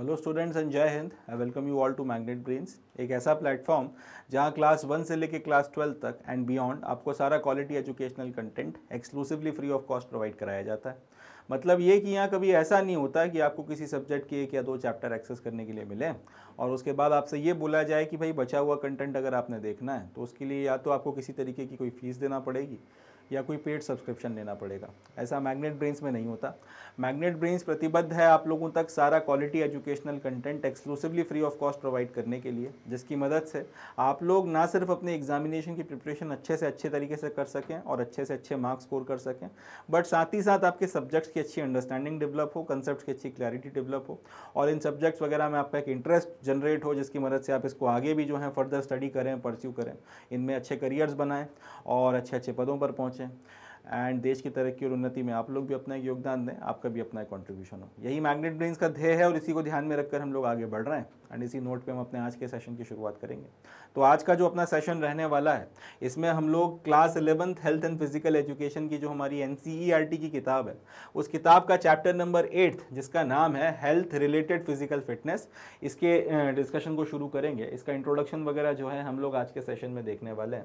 Hello students and जय हिंद I welcome you all to magnet brains एक ऐसा प्लेटफॉर्म जहां क्लास वन से लेकर क्लास ट्वेल्व तक एंड बियॉन्ड आपको सारा quality educational content exclusively free of cost provide कराया जाता है मतलब ये कि यहाँ कभी ऐसा नहीं होता कि आपको किसी सब्जेक्ट के एक या दो चैप्टर एक्सेस करने के लिए मिले और उसके बाद आपसे ये बोला जाए कि भाई बचा हुआ कंटेंट अगर आपने देखना है तो उसके लिए या तो आपको किसी तरीके की कोई फीस देना पड़ेगी या कोई पेड सब्सक्रिप्शन लेना पड़ेगा ऐसा मैग्नेट ब्रेन्स में नहीं होता मैग्नेट ब्रेन्स प्रतिबद्ध है आप लोगों तक सारा quality educational content exclusively free of cost provide करने के लिए जिसकी मदद से आप लोग ना सिर्फ अपने एग्जामिनेशन की प्रिपरेशन अच्छे से अच्छे तरीके से कर सकें और अच्छे से अच्छे मार्क्स स्कोर कर सकें बट साथ ही साथ आपके सब्जेक्ट्स की अच्छी अंडरस्टैंडिंग डेवलप हो कंसेप्ट की अच्छी क्लैरिटी डेवलप हो और इन सब्जेक्ट्स वगैरह में आपका एक इंटरेस्ट जनरेट हो जिसकी मदद से आप इसको आगे भी जो है फर्दर स्टडी करें परस्यू करें इनमें अच्छे करियर्स बनाएं और अच्छे अच्छे पदों पर पहुँचें पहुँचें एंड देश की तरक्की और उन्नति में आप लोग भी अपना योगदान दें आपका भी अपना कॉन्ट्रीब्यूशन हो यही मैग्नेट ब्रेन्स का ध्येय है और इसी को ध्यान में रखकर हम लोग आगे बढ़ रहे हैं एंड इसी नोट पे हम अपने आज के सेशन की शुरुआत करेंगे तो आज का जो अपना सेशन रहने वाला है इसमें हम लोग class eleventh health and physical education की जो हमारी एन e की किताब है उस किताब का चैप्टर नंबर एट जिसका नाम है हेल्थ रिलेटेड फिजिकल फिटनेस इसके डिस्कशन को शुरू करेंगे इसका इंट्रोडक्शन वगैरह जो है हम लोग आज के सेशन में देखने वाले हैं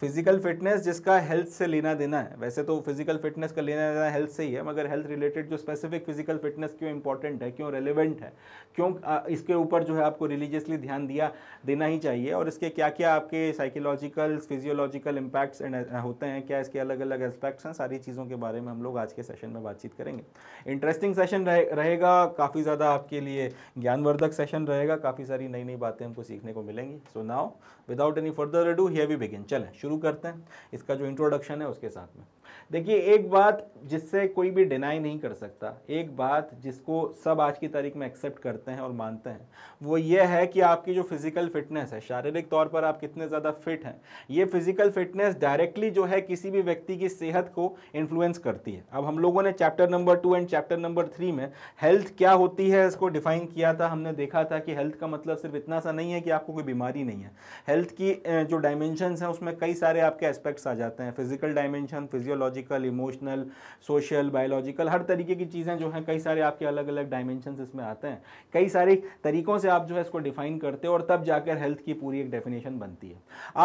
फिजिकल फिटनेस जिसका हेल्थ से लेना देना है वैसे तो फिजिकल फिटनेस का लेना देना हेल्थ से ही है मगर हेल्थ रिलेटेड जो स्पेसिफिक फिजिकल फिटनेस क्यों इंपॉर्टेंट है क्यों रेलिवेंट है क्यों इसके ऊपर जो है है आपको रिलीजियसली ध्यान दिया देना ही चाहिए और इसके क्या क्या आपके साइकोलॉजिकल फिजियोलॉजिकल इम्पैक्ट्स होते हैं क्या इसके अलग अलग एस्पेक्ट्स हैं सारी चीज़ों के बारे में हम लोग आज के सेशन में बातचीत करेंगे इंटरेस्टिंग सेशन रहे, रहेगा काफ़ी ज़्यादा आपके लिए ज्ञानवर्धक सेशन रहेगा काफ़ी सारी नई नई बातें हमको सीखने को मिलेंगी so now without any further do here we begin चलें शुरू करते हैं इसका जो इंट्रोडक्शन है उसके साथ में देखिए एक बात जिससे कोई भी डिनाई नहीं कर सकता एक बात जिसको सब आज की तारीख में एक्सेप्ट करते हैं और मानते हैं वो ये है कि आपकी जो फिज़िकल फिटनेस है शारीरिक तौर पर आप कितने ज़्यादा फिट हैं ये फिज़िकल फिटनेस डायरेक्टली जो है किसी भी व्यक्ति की सेहत को इन्फ्लुएंस करती है अब हम लोगों ने chapter number two and chapter number three में हेल्थ क्या होती है इसको डिफाइन किया था हमने देखा था कि हेल्थ का मतलब सिर्फ इतना सा नहीं है कि आपको कोई बीमारी नहीं है हेल्थ की जो डायमेंशनस हैं उसमें कई सारे आपके एस्पेक्ट्स आ जाते हैं physical dimension physiology physical emotional social biological हर तरीके की चीज़ें जो हैं कई सारे आपके अलग अलग डायमेंशन इसमें आते हैं कई सारे तरीक़ों से आप जो है इसको डिफाइन करते हो और तब जाकर हेल्थ की पूरी एक डेफिनेशन बनती है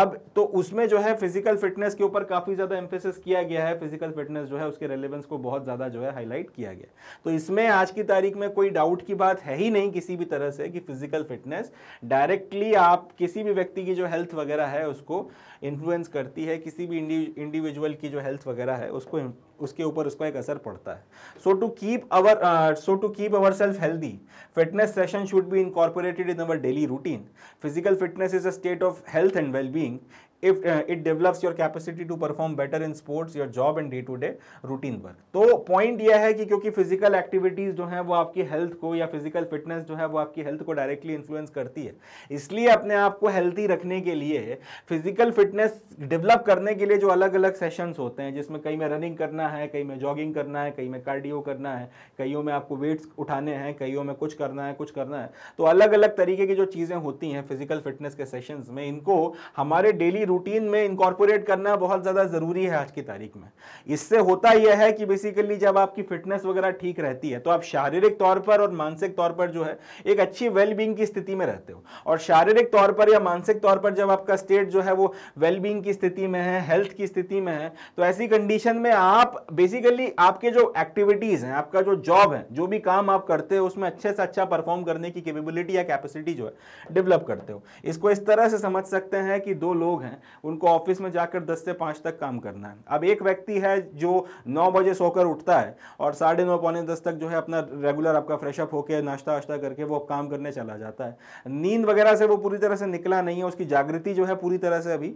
अब तो उसमें जो है फिजिकल फिटनेस के ऊपर काफ़ी ज़्यादा एम्फेसिस किया गया है फिजिकल फिटनेस जो है उसके रेलिवेंस को बहुत ज़्यादा जो है हाईलाइट किया गया तो इसमें आज की तारीख में कोई डाउट की बात है ही नहीं किसी भी तरह से कि फिजिकल फिटनेस डायरेक्टली आप किसी भी व्यक्ति की जो हेल्थ वगैरह है उसको इन्फ्लुएंस करती है किसी भी इंडिविजुअल की जो हेल्थ वगैरह है है उसको उसके ऊपर उसका एक असर पड़ता है so to keep our so to keep our self healthy fitness session should be incorporated in our daily routine physical fitness is a state of health and well being if it develops your capacity to perform better in sports your job and day to day routine work तो point यह है कि क्योंकि physical activities जो है वो आपकी health को या फिजिकल फिटनेस जो है वो आपकी हेल्थ को डायरेक्टली इन्फ्लुएंस करती है इसलिए अपने आप को हेल्थी रखने के लिए फिजिकल फिटनेस डेवलप करने के लिए जो अलग अलग सेशंस होते हैं जिसमें कहीं में रनिंग करना है कहीं में जॉगिंग करना है कहीं में कार्डियो करना है कईयों में आपको वेट्स उठाने हैं कईयों में कुछ करना है कुछ करना है तो अलग अलग तरीके की जो चीजें होती हैं फिजिकल फिटनेस के सेशन में इनको हमारे डेली रूटीन में इंकॉर्पोरेट करना बहुत ज़्यादा ज़रूरी है आज की तारीख में इससे होता यह है कि बेसिकली जब आपकी फिटनेस वगैरह ठीक रहती है तो आप शारीरिक तौर पर और मानसिक तौर पर जो है एक अच्छी वेलबींग की स्थिति में रहते हो और शारीरिक तौर पर या मानसिक तौर पर जब आपका स्टेट जो है वो वेलबींग की स्थिति में है हेल्थ की स्थिति में है तो ऐसी कंडीशन में आप बेसिकली आपके जो एक्टिविटीज़ हैं आपका जो जॉब है जो भी काम आप करते हो उसमें अच्छे से अच्छा परफॉर्म करने की कैपेबिलिटी या कैपेसिटी जो है डेवलप करते हो इसको इस तरह से समझ सकते हैं कि दो लोग हैं है उनको ऑफिस में जाकर दस से पाँच तक काम करना है अब एक व्यक्ति है जो नौ बजे सोकर उठता है और साढ़े नौ पौने दस तक जो है अपना रेगुलर आपका फ्रेशअप होकर नाश्ता वाश्ता करके वो काम करने चला जाता है नींद वगैरह से वो पूरी तरह से निकला नहीं है उसकी जागृति जो है पूरी तरह से अभी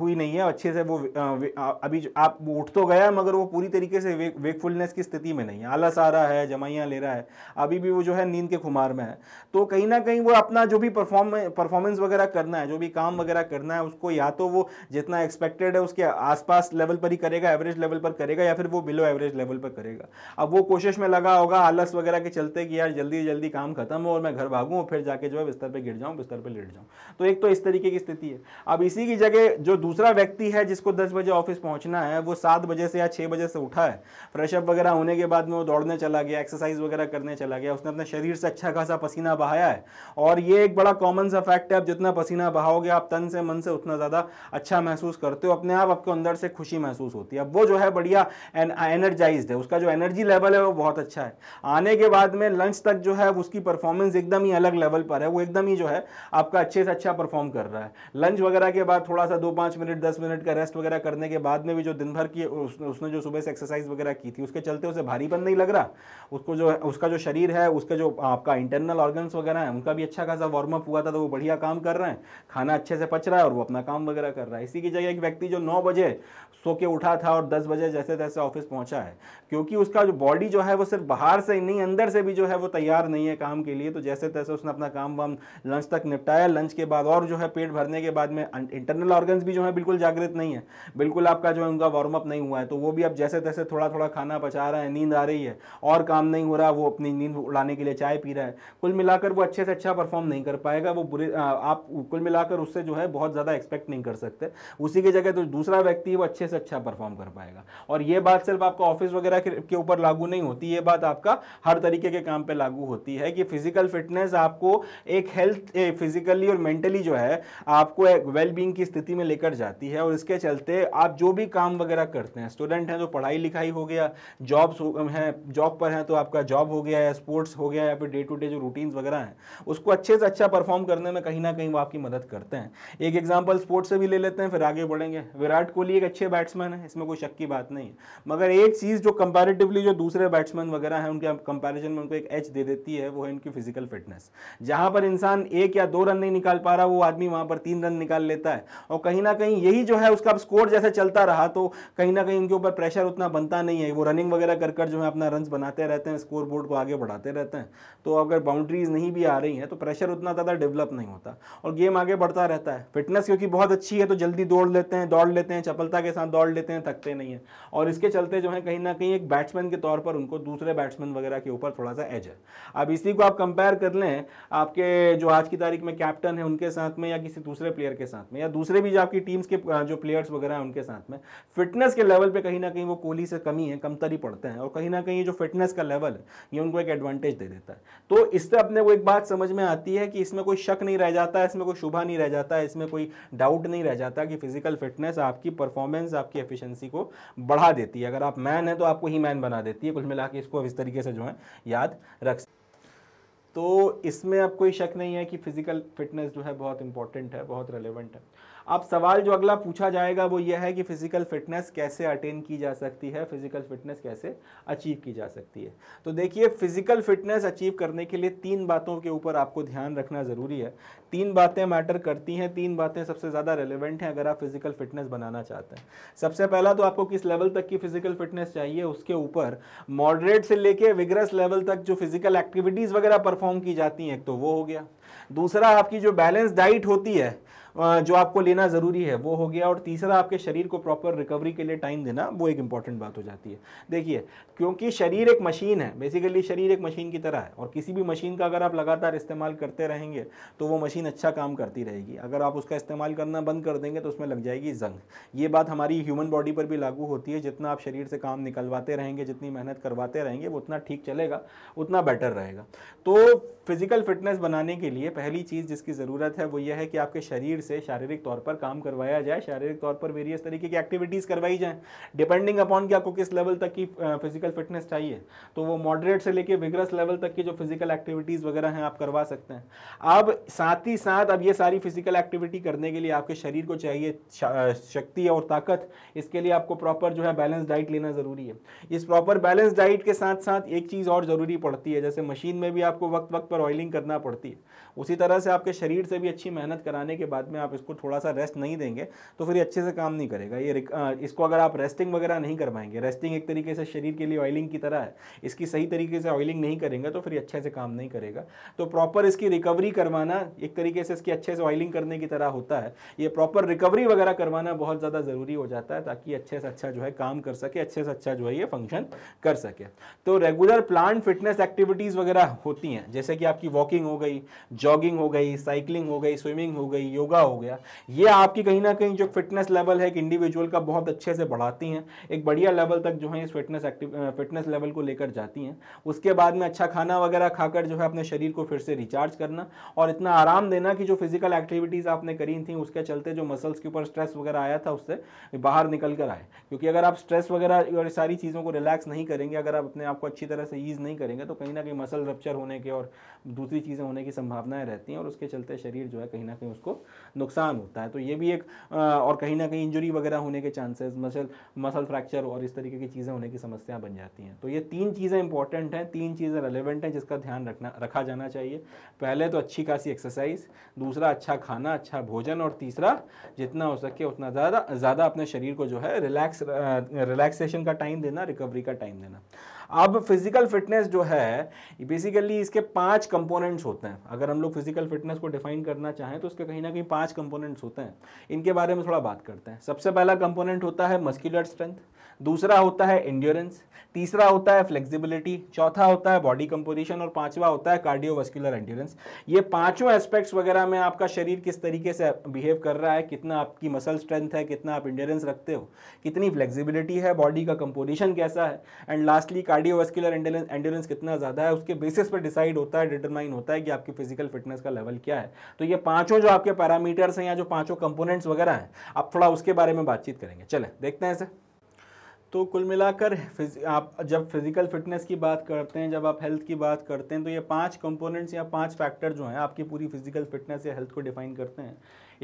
हुई नहीं है अच्छे से वो अभी आप उठ तो गया मगर वो पूरी तरीके से वेकफुलनेस की स्थिति में नहीं है आलस आ रहा है जमाइयाँ ले रहा है अभी भी वो जो है नींद के खुमार में है तो कहीं ना कहीं वो अपना जो भी परफॉर्म परफॉर्मेंस वगैरह करना है जो भी काम वगैरह करना है उसको या तो वो जितना एक्सपेक्टेड है उसके आसपास लेवल पर ही करेगा एवरेज लेवल पर करेगा या फिर वो बिलो एवरेज लेवल पर करेगा अब वो कोशिश में लगा होगा आलस वगैरह के चलते कि यार जल्दी जल्दी काम खत्म हो और मैं घर भागूँ फिर जाके जो है बिस्तर पर गिर जाऊँ बिस्तर पर लेट जाऊँ तो एक तो इस तरीके की स्थिति है अब इसी की जगह जो दूसरा व्यक्ति है जिसको दस बजे ऑफिस पहुँचना है वो सात बजे से या छः बजे से उठा है फ्रेशअप वगैरह होने के बाद में वो दौड़ने चला गया एक्सरसाइज वगैरह करने चला गया उसने अपने शरीर से अच्छा खासा पसीना बहाया है और ये एक बड़ा कॉमन सा फैक्ट है आप जितना पसीना बहाओगे आप तन से मन से उतना ज़्यादा अच्छा महसूस करते हो अपने आप आपके अंदर से खुशी महसूस होती है अब वो जो है बढ़िया एनर्जाइज है उसका जो एनर्जी लेवल है वो बहुत अच्छा है आने के बाद में लंच तक जो है उसकी परफॉर्मेंस एकदम ही अलग लेवल पर है वो एकदम ही जो है आपका अच्छे से अच्छा परफॉर्म कर रहा है लंच वगैरह के बाद थोड़ा सा दो पाँच मिनट दस मिनट का रेस्ट वगैरह करने के बाद में भी जो दिन भर की उसने जो सुबह से एक्सरसाइज वगैरह की थी उसके चलते उसे भारीपन नहीं लग रहा उसको जो उसका जो शरीर है उसका जो आपका इंटरनल ऑर्गन्स वगैरह है उनका भी अच्छा खासा वार्म अप हुआ था तो वो बढ़िया काम कर रहे हैं खाना अच्छे से पच रहा है और वो अपना काम काम वगैरह कर रहा है इसी की जगह एक व्यक्ति जो नौ बजे सो के उठा था और दस बजे जैसे तैसे ऑफिस पहुंचा है क्योंकि उसका जो बॉडी जो है वो सिर्फ बाहर से नहीं अंदर से भी जो है वो तैयार नहीं है काम के लिए तो जैसे तैसे उसने अपना काम वाम लंच तक निपटाया लंच के बाद और जो है पेट भरने के बाद में इंटरनल अं, ऑर्गन्स भी जो है बिल्कुल जागृत नहीं है बिल्कुल आपका जो है उनका वार्म अप नहीं हुआ है तो वो भी अब जैसे तैसे थोड़ा थोड़ा खाना पचा रहा है नींद आ रही है और काम नहीं हो रहा वो अपनी नींद उड़ाने के लिए चाय पी रहा है कुल मिलाकर वो अच्छे से अच्छा परफॉर्म नहीं कर पाएगा वो बुरे आप कुल मिलाकर उससे जो है बहुत ज़्यादा एक्सपेक्ट एक्सपेक्ट नहीं कर सकते उसी की जगह तो दूसरा व्यक्ति वो अच्छे से अच्छा परफॉर्म कर पाएगा और ये बात सिर्फ आपका ऑफिस वगैरह के ऊपर लागू नहीं होती ये बात आपका हर तरीके के काम पर लागू होती है कि फिजिकल फिटनेस आपको एक हेल्थ फिजिकली और मेंटली जो है आपको एक वेल बींग की स्थिति में लेकर जाती है और इसके चलते आप जो भी काम वगैरह करते हैं स्टूडेंट हैं तो पढ़ाई लिखाई हो गया जॉब्स हैं जॉब पर हैं तो आपका जॉब हो गया या स्पोर्ट्स हो गया या फिर डे टू डे जो रूटीन्स वगैरह हैं उसको अच्छे से अच्छा परफॉर्म करने में कहीं ना कहीं वो आपकी मदद करते हैं एक एग्जाम्पल स्पोर्ट्स स्पोर्ट से भी ले लेते हैं फिर आगे बढ़ेंगे विराट कोहली एक अच्छे बैट्समैन है इसमें कोई शक की बात नहीं है मगर एक चीज़ जो कंपैरेटिवली जो दूसरे बैट्समैन वगैरह हैं उनके कंपैरिजन में उनको एक एच दे देती है वो है इनकी फिजिकल फिटनेस जहाँ पर इंसान एक या दो रन नहीं निकाल पा रहा वो आदमी वहाँ पर तीन रन निकाल लेता है और कहीं ना कहीं यही जो है उसका स्कोर जैसे चलता रहा तो कहीं ना कहीं उनके ऊपर प्रेशर उतना बनता नहीं है वो रनिंग वगैरह कर कर जो है अपना रन बनाते रहते हैं स्कोर बोर्ड को आगे बढ़ाते रहते हैं तो अगर बाउंड्रीज नहीं भी आ रही हैं तो प्रेशर उतना ज़्यादा डेवलप नहीं होता और गेम आगे बढ़ता रहता है फिटनेस क्योंकि बहुत अच्छी है तो जल्दी दौड़ लेते हैं दौड़ लेते हैं चपलता के साथ दौड़ लेते हैं थकते नहीं है और इसके चलते जो है कहीं ना कहीं एक बैट्समैन के तौर पर उनको दूसरे बैट्समैन वगैरह के ऊपर थोड़ा सा एज है अब इसी को आप कंपेयर कर लें आपके जो आज की तारीख में कैप्टन है उनके साथ में या किसी दूसरे प्लेयर के साथ में या दूसरे भी जो आपकी टीम्स के जो प्लेयर्स वगैरह हैं उनके साथ में फिटनेस के लेवल पर कहीं ना कहीं वो कोहली से कमी है कमतरी पड़ते हैं और कहीं ना कहीं जो फिटनेस का लेवल है ये उनको एक एडवांटेज दे देता है तो इससे अपने वो एक बात समझ में आती है कि इसमें कोई शक नहीं रह जाता है इसमें कोई शुभा नहीं रह जाता है इसमें कोई डाउट डाउट नहीं रह जाता कि फिजिकल फिटनेस आपकी परफॉर्मेंस आपकी एफिशिएंसी को बढ़ा देती है अगर आप मैन है तो आपको ही मैन बना देती है कुल मिला इसको इस तरीके से जो है याद रख तो इसमें अब कोई शक नहीं है कि फिज़िकल फिटनेस जो है बहुत इंपॉर्टेंट है बहुत रेलिवेंट है अब सवाल जो अगला पूछा जाएगा वो ये है कि फिजिकल फिटनेस कैसे अटेन की जा सकती है फिजिकल फिटनेस कैसे अचीव की जा सकती है तो देखिए फिजिकल फिटनेस अचीव करने के लिए तीन बातों के ऊपर आपको ध्यान रखना ज़रूरी है तीन बातें मैटर करती हैं तीन बातें सबसे ज़्यादा रेलिवेंट हैं अगर आप फिजिकल फिटनेस बनाना चाहते हैं सबसे पहला तो आपको किस लेवल तक की फिजिकल फिटनेस चाहिए उसके ऊपर मॉडरेट से लेके विग्रस लेवल तक जो फिजिकल एक्टिविटीज़ वगैरह परफॉर्म की जाती हैं तो वो हो गया दूसरा आपकी जो बैलेंस डाइट होती है जो आपको लेना ज़रूरी है वो हो गया और तीसरा आपके शरीर को प्रॉपर रिकवरी के लिए टाइम देना वो एक इंपॉर्टेंट बात हो जाती है देखिए क्योंकि शरीर एक मशीन है बेसिकली शरीर एक मशीन की तरह है और किसी भी मशीन का अगर आप लगातार इस्तेमाल करते रहेंगे तो वो मशीन अच्छा काम करती रहेगी अगर आप उसका इस्तेमाल करना बंद कर देंगे तो उसमें लग जाएगी जंग ये बात हमारी ह्यूमन बॉडी पर भी लागू होती है जितना आप शरीर से काम निकलवाते रहेंगे जितनी मेहनत करवाते रहेंगे वो उतना ठीक चलेगा उतना बेटर रहेगा तो फिज़िकल फिटनेस बनाने के लिए पहली चीज़ जिसकी ज़रूरत है वो यह है कि आपके शरीर से शारीरिक तौर पर काम करवाया जाए शारीरिक तौर पर वेरियस तरीके की एक्टिविटीज़ करवाई जाए डिपेंडिंग अपॉन कि आपको किस लेवल तक की फिजिकल फिटनेस चाहिए तो वो मॉडरेट से लेके विगरस लेवल तक की जो फिजिकल एक्टिविटीज़ वगैरह हैं आप करवा सकते हैं अब साथ ही साथ अब ये सारी फिजिकल एक्टिविटी करने के लिए आपके शरीर को चाहिए शक्ति और ताकत इसके लिए आपको प्रॉपर जो है बैलेंस डाइट लेना ज़रूरी है इस प्रॉपर बैलेंस डाइट के साथ साथ एक चीज़ और ज़रूरी पड़ती है जैसे मशीन में भी आपको वक्त वक्त पर ऑयलिंग करना पड़ती है उसी तरह से आपके शरीर से भी अच्छी मेहनत कराने के बाद में में आप इसको थोड़ा सा रेस्ट नहीं देंगे तो फिर ये अच्छे से काम नहीं करेगा ये इसको अगर आप रेस्टिंग वगैरह नहीं करवाएंगे रेस्टिंग एक तरीके से शरीर के लिए ऑयलिंग की तरह है इसकी सही तरीके से ऑयलिंग नहीं करेंगे तो फिर अच्छे से काम नहीं करेगा तो प्रॉपर इसकी रिकवरी करवाना एक तरीके से इसकी अच्छे से ऑयलिंग करने की तरह होता है ये प्रॉपर रिकवरी वगैरह करवाना बहुत ज़्यादा ज़रूरी हो जाता है ताकि अच्छे से अच्छा जो है काम कर सके अच्छे से अच्छा जो है ये फंक्शन कर सके तो रेगुलर प्लान फिटनेस एक्टिविटीज़ वगैरह होती हैं जैसे कि आपकी वॉकिंग हो गई जॉगिंग हो गई साइकिलिंग हो गई स्विमिंग हो गई योगा योगा हो गया ये आपकी कहीं ना कहीं जो फिटनेस लेवल है एक इंडिविजुअल का बहुत अच्छे से बढ़ाती हैं एक बढ़िया लेवल तक जो है इस फिटनेस एक्टिव फिटनेस लेवल को लेकर जाती हैं उसके बाद में अच्छा खाना वगैरह खाकर जो है अपने शरीर को फिर से रिचार्ज करना और इतना आराम देना कि जो फिजिकल एक्टिविटीज़ आपने करी थी उसके चलते जो मसल्स के ऊपर स्ट्रेस वगैरह आया था उससे बाहर निकल कर आए क्योंकि अगर आप स्ट्रेस वगैरह और सारी चीज़ों को रिलैक्स नहीं करेंगे अगर आप अपने आप को अच्छी तरह से ईज नहीं करेंगे तो कहीं ना कहीं मसल रप्चर होने के और दूसरी चीज़ें होने की संभावनाएं रहती हैं और उसके चलते शरीर जो है कहीं ना कहीं उसको नुकसान होता है तो ये भी एक और कहीं ना कहीं इंजरी वगैरह होने के चांसेस मसल मसल फ्रैक्चर और इस तरीके की चीज़ें होने की समस्याएं बन जाती हैं तो ये तीन चीज़ें इंपॉर्टेंट हैं तीन चीज़ें रेलिवेंट हैं जिसका ध्यान रखना रखा जाना चाहिए पहले तो अच्छी खासी एक्सरसाइज दूसरा अच्छा खाना अच्छा भोजन और तीसरा जितना हो सके उतना ज़्यादा ज़्यादा अपने शरीर को जो है रिलैक्स रिलैक्सेशन का टाइम देना रिकवरी का टाइम देना अब फिजिकल फिटनेस जो है बेसिकली इसके पांच कंपोनेंट्स होते हैं अगर हम लोग फिजिकल फिटनेस को डिफाइन करना चाहें तो उसके कहीं ना कहीं पांच कंपोनेंट्स होते हैं इनके बारे में थोड़ा बात करते हैं सबसे पहला कंपोनेंट होता है मस्क्यूलर स्ट्रेंथ दूसरा होता है इंड्योरेंस तीसरा होता है फ्लेक्सिबिलिटी चौथा होता है बॉडी कंपोजिशन और पांचवा होता है कार्डियोवास्कुलर एंड्योरेंस ये पांचों एस्पेक्ट्स वगैरह में आपका शरीर किस तरीके से बिहेव कर रहा है कितना आपकी मसल स्ट्रेंथ है कितना आप इंड्योरेंस रखते हो कितनी फ्लेक्सिबिलिटी है बॉडी का कंपोजिशन कैसा है एंड लास्टली कार्डियोवास्कुलर एंड्योरेंस कितना ज़्यादा है उसके बेसिस पर डिसाइड होता है डिटरमाइन होता है कि आपकी फिजिकल फिटनेस का लेवल क्या है तो ये पाँचों जो आपके पैरामीटर्स हैं या जो पाँचों कंपोनेंट्स वगैरह हैं आप थोड़ा उसके बारे में बातचीत करेंगे चले देखते हैं सर तो कुल मिलाकर आप जब फिज़िकल फिटनेस की बात करते हैं जब आप हेल्थ की बात करते हैं तो ये पांच कंपोनेंट्स या पांच फैक्टर जो हैं आपकी पूरी फिज़िकल फिटनेस या हेल्थ को डिफाइन करते हैं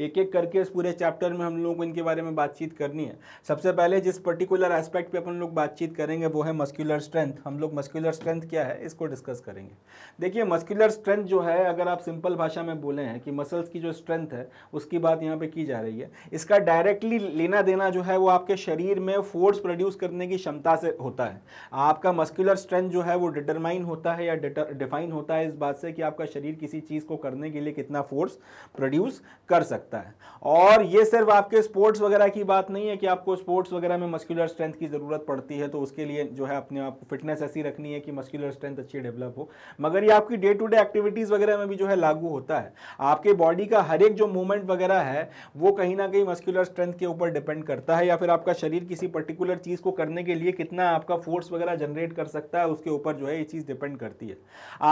एक एक करके इस पूरे चैप्टर में हम लोग को इनके बारे में बातचीत करनी है सबसे पहले जिस पर्टिकुलर एस्पेक्ट पे अपन लोग बातचीत करेंगे वो है मस्कुलर स्ट्रेंथ हम लोग मस्कुलर स्ट्रेंथ क्या है इसको डिस्कस करेंगे देखिए मस्कुलर स्ट्रेंथ जो है अगर आप सिंपल भाषा में बोले हैं कि मसल्स की जो स्ट्रेंथ है उसकी बात यहाँ पर की जा रही है इसका डायरेक्टली लेना देना जो है वो आपके शरीर में फोर्स प्रोड्यूस करने की क्षमता से होता है आपका मस्कुलर स्ट्रेंथ जो है वो डिटरमाइन होता है या डिफाइन होता है इस बात से कि आपका शरीर किसी चीज़ को करने के लिए कितना फोर्स प्रोड्यूस कर सकता सकता है और ये सिर्फ आपके स्पोर्ट्स वगैरह की बात नहीं है कि आपको स्पोर्ट्स वगैरह में मस्कुलर स्ट्रेंथ की ज़रूरत पड़ती है तो उसके लिए जो है अपने आप को फिटनेस ऐसी रखनी है कि मस्कुलर स्ट्रेंथ अच्छी डेवलप हो मगर ये आपकी डे टू डे एक्टिविटीज़ वगैरह में भी जो है लागू होता है आपके बॉडी का हर एक जो मूवमेंट वगैरह है वो कहीं ना कहीं मस्कुलर स्ट्रेंथ के ऊपर डिपेंड करता है या फिर आपका शरीर किसी पर्टिकुलर चीज़ को करने के लिए कितना आपका फोर्स वगैरह जनरेट कर सकता है उसके ऊपर जो है ये चीज़ डिपेंड करती है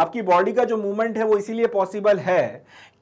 आपकी बॉडी का जो मूवमेंट है वो इसीलिए पॉसिबल है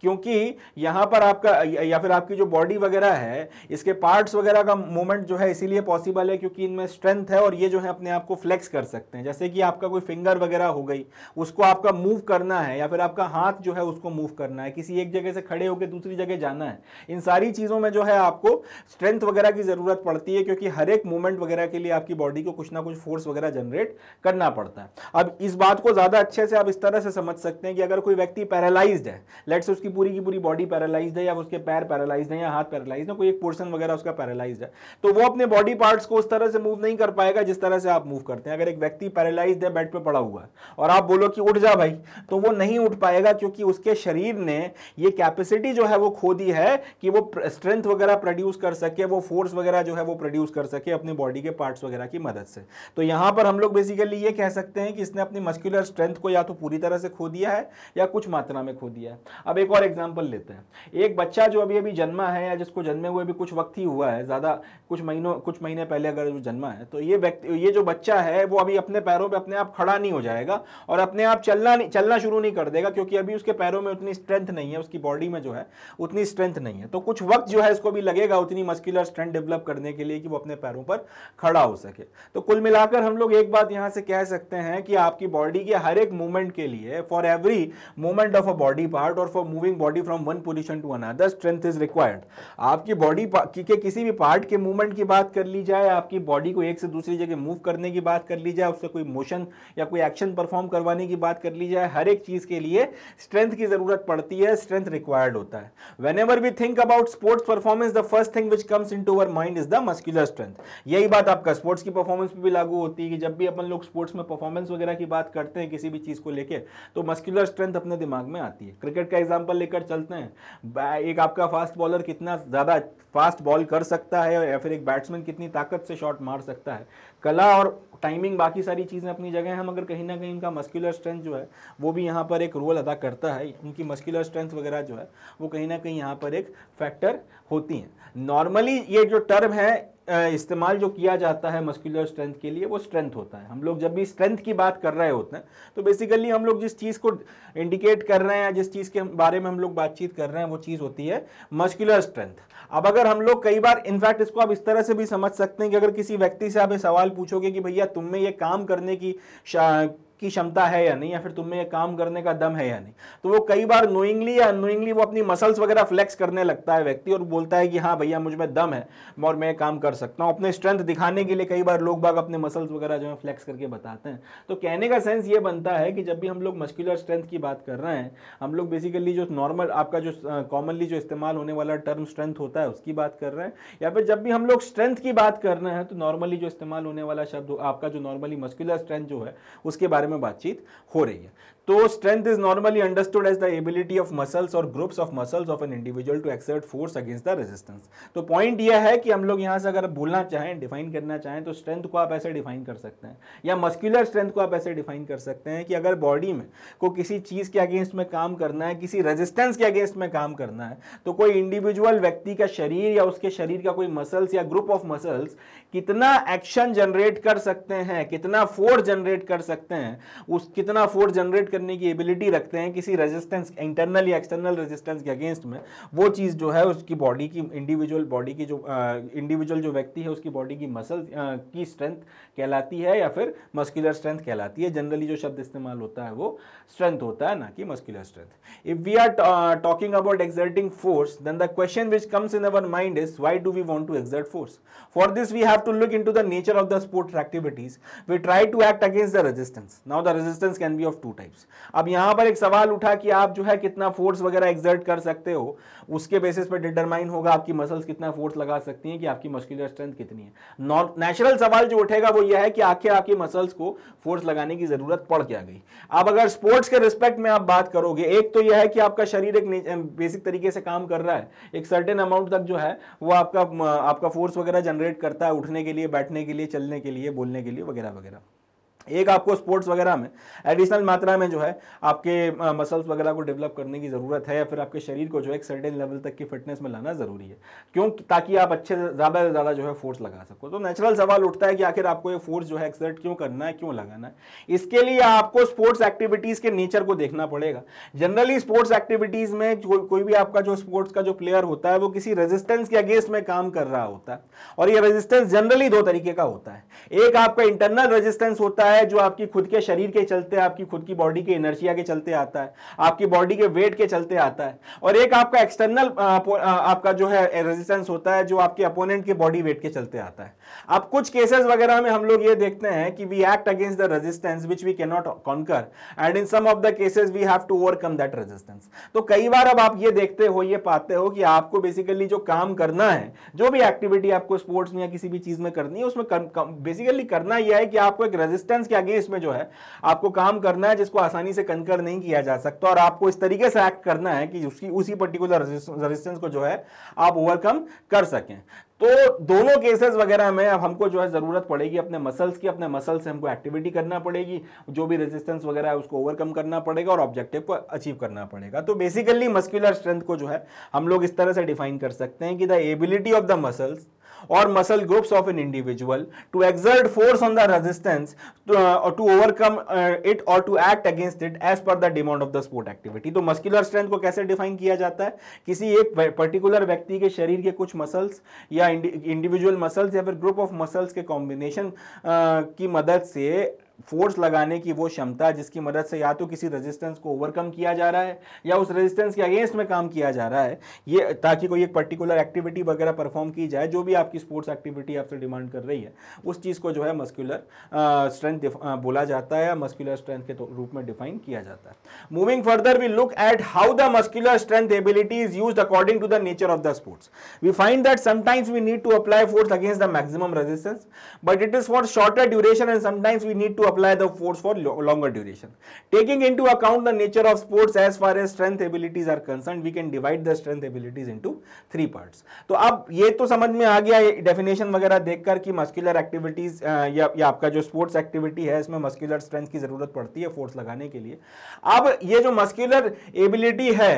क्योंकि यहाँ पर आपका या फिर आपकी जो बॉडी वगैरह है इसके पार्ट्स वगैरह का मूवमेंट जो है इसीलिए पॉसिबल है क्योंकि इनमें स्ट्रेंथ है और ये जो है अपने आप को फ्लेक्स कर सकते हैं जैसे कि आपका कोई फिंगर वगैरह हो गई उसको आपका मूव करना है या फिर आपका हाथ जो है उसको मूव करना है किसी एक जगह से खड़े होकर दूसरी जगह जाना है इन सारी चीज़ों में जो है आपको स्ट्रेंथ वगैरह की ज़रूरत पड़ती है क्योंकि हर एक मूवमेंट वगैरह के लिए आपकी बॉडी को कुछ ना कुछ फोर्स वगैरह जनरेट करना पड़ता है अब इस बात को ज़्यादा अच्छे से आप इस तरह से समझ सकते हैं कि अगर कोई व्यक्ति पैरालाइज्ड है लेट्स उसकी उसकी पूरी की पूरी बॉडी पैरालाइज है या उसके पैर पैरालाइज है या हाथ पैरालाइज है कोई एक पोर्सन वगैरह उसका पैरालाइज है तो वो अपने बॉडी पार्ट्स को उस तरह से मूव नहीं कर पाएगा जिस तरह से आप मूव करते हैं अगर एक व्यक्ति पैरालाइज है बेड पर पड़ा हुआ और आप बोलो कि उठ जा भाई तो वो नहीं उठ पाएगा क्योंकि उसके शरीर ने ये कैपेसिटी जो है वो खो दी है कि वो स्ट्रेंथ वगैरह प्रोड्यूस कर सके वो फोर्स वगैरह जो है वो प्रोड्यूस कर सके अपने बॉडी के पार्ट्स वगैरह की मदद से तो यहां पर हम लोग बेसिकली ये कह सकते हैं कि इसने अपनी मस्कुलर स्ट्रेंथ को या तो पूरी तरह से खो दिया है या कुछ मात्रा में खो दिया है अब एक और फॉर एग्जाम्पल लेते हैं एक बच्चा जो अभी अभी जन्मा है या जिसको जन्मे हुए भी कुछ वक्त ही हुआ है ज़्यादा कुछ महीनों कुछ महीने पहले अगर जो जन्मा है तो ये व्यक्ति ये जो बच्चा है वो अभी अपने पैरों पर अपने आप खड़ा नहीं हो जाएगा और अपने आप चलना नहीं चलना शुरू नहीं कर देगा क्योंकि अभी उसके पैरों में उतनी स्ट्रेंथ नहीं है उसकी बॉडी में जो है उतनी स्ट्रेंथ नहीं है तो कुछ वक्त जो है इसको भी लगेगा उतनी मस्क्यूलर स्ट्रेंथ डेवलप करने के लिए कि वो अपने पैरों पर खड़ा हो सके तो कुल मिलाकर हम लोग एक बात यहाँ से कह सकते हैं कि आपकी बॉडी के हर एक मूवमेंट के लिए for every movement of a body part और for moving moving body from one position to another strength is required आपकी बॉडी के किसी भी पार्ट के मूवमेंट की बात कर ली जाए आपकी बॉडी को एक से दूसरी जगह मूव करने की बात कर ली जाए उससे कोई मोशन या कोई एक्शन परफॉर्म करवाने की बात कर ली जाए हर एक चीज़ के लिए स्ट्रेंथ की ज़रूरत पड़ती है स्ट्रेंथ रिक्वायर्ड होता है whenever we think about sports performance the first thing which comes into our mind is the muscular strength यही बात आपका स्पोर्ट्स की परफॉर्मेंस भी लागू होती है कि जब भी अपन लोग स्पोर्ट्स में परफॉर्मेंस वगैरह की बात करते हैं किसी भी चीज़ को लेकर तो मस्क्यूलर स्ट्रेंथ अपने दिमाग में आती है क्रिकेट का एग्जाम्पल एग्जाम्पल लेकर चलते हैं एक आपका फास्ट बॉलर कितना ज़्यादा फास्ट बॉल कर सकता है या फिर एक बैट्समैन कितनी ताकत से शॉट मार सकता है कला और टाइमिंग बाकी सारी चीज़ें अपनी जगह हैं मगर कहीं ना कहीं इनका मस्कुलर स्ट्रेंथ जो है वो भी यहाँ पर एक रोल अदा करता है उनकी मस्कुलर स्ट्रेंथ वगैरह जो है वो कहीं ना कहीं यहाँ पर एक फैक्टर होती हैं नॉर्मली ये जो टर्म है इस्तेमाल जो किया जाता है मस्कुलर स्ट्रेंथ के लिए वो स्ट्रेंथ होता है हम लोग जब भी स्ट्रेंथ की बात कर रहे होते हैं तो बेसिकली हम लोग जिस चीज़ को इंडिकेट कर रहे हैं या जिस चीज़ के बारे में हम लोग बातचीत कर रहे हैं वो चीज़ होती है मस्कुलर स्ट्रेंथ अब अगर हम लोग कई बार इनफैक्ट इसको आप इस तरह से भी समझ सकते हैं कि अगर किसी व्यक्ति से आप सवाल पूछोगे कि भैया तुम में ये काम करने की की क्षमता है या नहीं या फिर तुम्हें काम करने का दम है या नहीं तो वो कई बार नोइंगली या अनोइंगली वो अपनी मसल्स वगैरह फ्लेक्स करने लगता है व्यक्ति और बोलता है कि हाँ भैया मुझ में दम है और मैं काम कर सकता हूँ अपने स्ट्रेंथ दिखाने के लिए कई बार लोग बाग अपने मसल्स वगैरह जो है फ्लेक्स करके बताते हैं तो कहने का सेंस ये बनता है कि जब भी हम लोग मस्कुलर स्ट्रेंथ की बात कर रहे हैं हम लोग बेसिकली जो नॉर्मल आपका जो कॉमनली जो इस्तेमाल होने वाला टर्म स्ट्रेंथ होता है उसकी बात कर रहे हैं या फिर जब भी हम लोग स्ट्रेंथ की बात कर रहे हैं तो नॉर्मली जो इस्तेमाल होने वाला शब्द आपका जो नॉर्मली मस्कुलर स्ट्रेंथ जो है उसके बारे में में बातचीत हो रही है तो strength is normally understood as the ability of muscles और groups of muscles of an individual to exert force against the resistance तो पॉइंट यह है कि हम लोग यहां से अगर बोलना चाहें डिफाइन करना चाहें तो स्ट्रेंथ को आप ऐसे डिफाइन कर सकते हैं या मस्क्यूलर स्ट्रेंथ को आप ऐसे डिफाइन कर सकते हैं कि अगर बॉडी में को किसी चीज़ के अगेंस्ट में काम करना है किसी रेजिस्टेंस के अगेंस्ट में काम करना है तो कोई इंडिविजुअल व्यक्ति का शरीर या उसके शरीर का कोई मसल्स या ग्रुप ऑफ मसल्स कितना एक्शन जनरेट कर सकते हैं कितना फोर्स जनरेट कर सकते हैं उस कितना फोर्स जनरेट करने की एबिलिटी रखते हैं किसी रेजिस्टेंस इंटरनल या एक्सटर्नल रेजिस्टेंस के अगेंस्ट में वो चीज़ जो है उसकी बॉडी की इंडिविजुअल बॉडी की जो इंडिविजुअल जो व्यक्ति है उसकी बॉडी की मसल की स्ट्रेंथ कहलाती है या फिर मस्कुलर स्ट्रेंथ कहलाती है जनरली जो शब्द इस्तेमाल होता है वो स्ट्रेंथ होता है ना कि muscular strength if we are talking about exerting force then the question which comes in our mind is why do we want to exert force for this we have to look into the nature of the sports activities we try to act against the resistance now the resistance can be of two types force अब यहां पर एक सवाल उठा कि आप जो है कितना फोर्स वगैरह एग्जर्ट कर सकते हो उसके बेसिस पर डिटरमाइन होगा आपकी मसल्स कितना फोर्स लगा सकती हैं कि आपकी मस्कुलर स्ट्रेंथ कितनी है नेचुरल सवाल जो उठेगा वो यह है कि आखिर आपकी मसल्स को फोर्स लगाने की जरूरत पड़ क्या गई अब अगर स्पोर्ट्स के रिस्पेक्ट में आप बात करोगे एक तो यह है कि आपका शरीर एक बेसिक तरीके से काम कर रहा है एक सर्टेन अमाउंट तक जो है वो आपका आपका फोर्स वगैरह जनरेट करता है उठने के लिए बैठने के लिए चलने के लिए बोलने के लिए वगैरह वगैरह एक आपको स्पोर्ट्स वगैरह में एडिशनल मात्रा में जो है आपके मसल्स वगैरह को डेवलप करने की ज़रूरत है या फिर आपके शरीर को जो है एक सर्टेन लेवल तक की फिटनेस में लाना ज़रूरी है क्यों ताकि आप अच्छे से ज़्यादा से ज़्यादा जो है फोर्स लगा सको तो नेचुरल सवाल उठता है कि आखिर आपको ये फोर्स जो है एक्सर्ट क्यों करना है क्यों लगाना है इसके लिए आपको स्पोर्ट्स एक्टिविटीज़ के नेचर को देखना पड़ेगा जनरली स्पोर्ट्स एक्टिविटीज़ में को, कोई भी आपका जो स्पोर्ट्स का जो प्लेयर होता है वो किसी रेजिस्टेंस के अगेंस्ट में काम कर रहा होता है और ये रेजिस्टेंस जनरली दो तरीके का होता है एक आपका इंटरनल रेजिस्टेंस होता है है जो आपकी खुद के शरीर के चलते आपकी खुद की बॉडी के एनर्जिया के चलते आता है आपकी बॉडी के वेट के चलते आता है और एक आपका एक्सटर्नल आपका जो है रेजिस्टेंस होता है जो आपके अपोनेंट के बॉडी वेट के चलते आता है अब कुछ केसेस वगैरह में हम लोग ये देखते हैं कि we act against the resistance which we cannot conquer and in some of the cases we have to overcome that resistance तो कई बार अब आप ये देखते हो ये पाते हो कि आपको बेसिकली जो काम करना है जो भी एक्टिविटी आपको स्पोर्ट्स में या किसी भी चीज में करनी है उसमें बेसिकली करना यह है कि आपको एक रेजिस्टेंस रेजिस्टेंस के अगेंस्ट में जो है आपको काम करना है जिसको आसानी से कंकर नहीं किया जा सकता और आपको इस तरीके से एक्ट करना है कि उसकी उसी पर्टिकुलर रेजिस्टेंस को जो है आप ओवरकम कर सकें तो दोनों केसेस वगैरह में अब हमको जो है ज़रूरत पड़ेगी अपने मसल्स की अपने मसल से हमको एक्टिविटी करना पड़ेगी जो भी रेजिस्टेंस वगैरह है उसको ओवरकम करना पड़ेगा और ऑब्जेक्टिव को अचीव करना पड़ेगा तो बेसिकली मस्कुलर स्ट्रेंथ को जो है हम लोग इस तरह से डिफाइन कर सकते हैं कि the ability of the muscles or muscle groups of an individual to exert force on the resistance to, uh, or to overcome uh, it or to act against it as per the demand of the sport activity तो muscular strength को कैसे define किया जाता है किसी एक particular व्यक्ति के शरीर के कुछ मसल्स या इंडिविजुअल मसल्स या फिर ग्रुप ऑफ मसल्स के कॉम्बिनेशन uh, की मदद से फोर्स लगाने की वो क्षमता जिसकी मदद से या तो किसी रेजिस्टेंस को ओवरकम किया जा रहा है या उस रेजिस्टेंस के अगेंस्ट में काम किया जा रहा है ये ताकि कोई एक पर्टिकुलर एक्टिविटी वगैरह परफॉर्म की जाए जो भी आपकी स्पोर्ट्स एक्टिविटी आपसे डिमांड कर रही है उस चीज़ को जो है मस्क्यूलर स्ट्रेंथ बोला जाता है या मस्क्यूलर स्ट्रेंथ के तो रूप में डिफाइन किया जाता है moving further we look at how the muscular strength ability is use according to the nature of the sports we find that sometimes we need to apply force against the maximum resistance but it is for shorter duration and sometimes we need to apply the force for longer duration. Taking into account the nature of sports as far as strength abilities are concerned, we can divide the strength abilities into three parts. तो अब ये तो समझ में आ गया definition वगैरह देखकर कि मस्कुलर एक्टिविटीज या, या आपका जो स्पोर्ट्स एक्टिविटी है इसमें मस्कुलर स्ट्रेंथ की जरूरत पड़ती है फोर्स लगाने के लिए अब ये जो मस्कुलर एबिलिटी है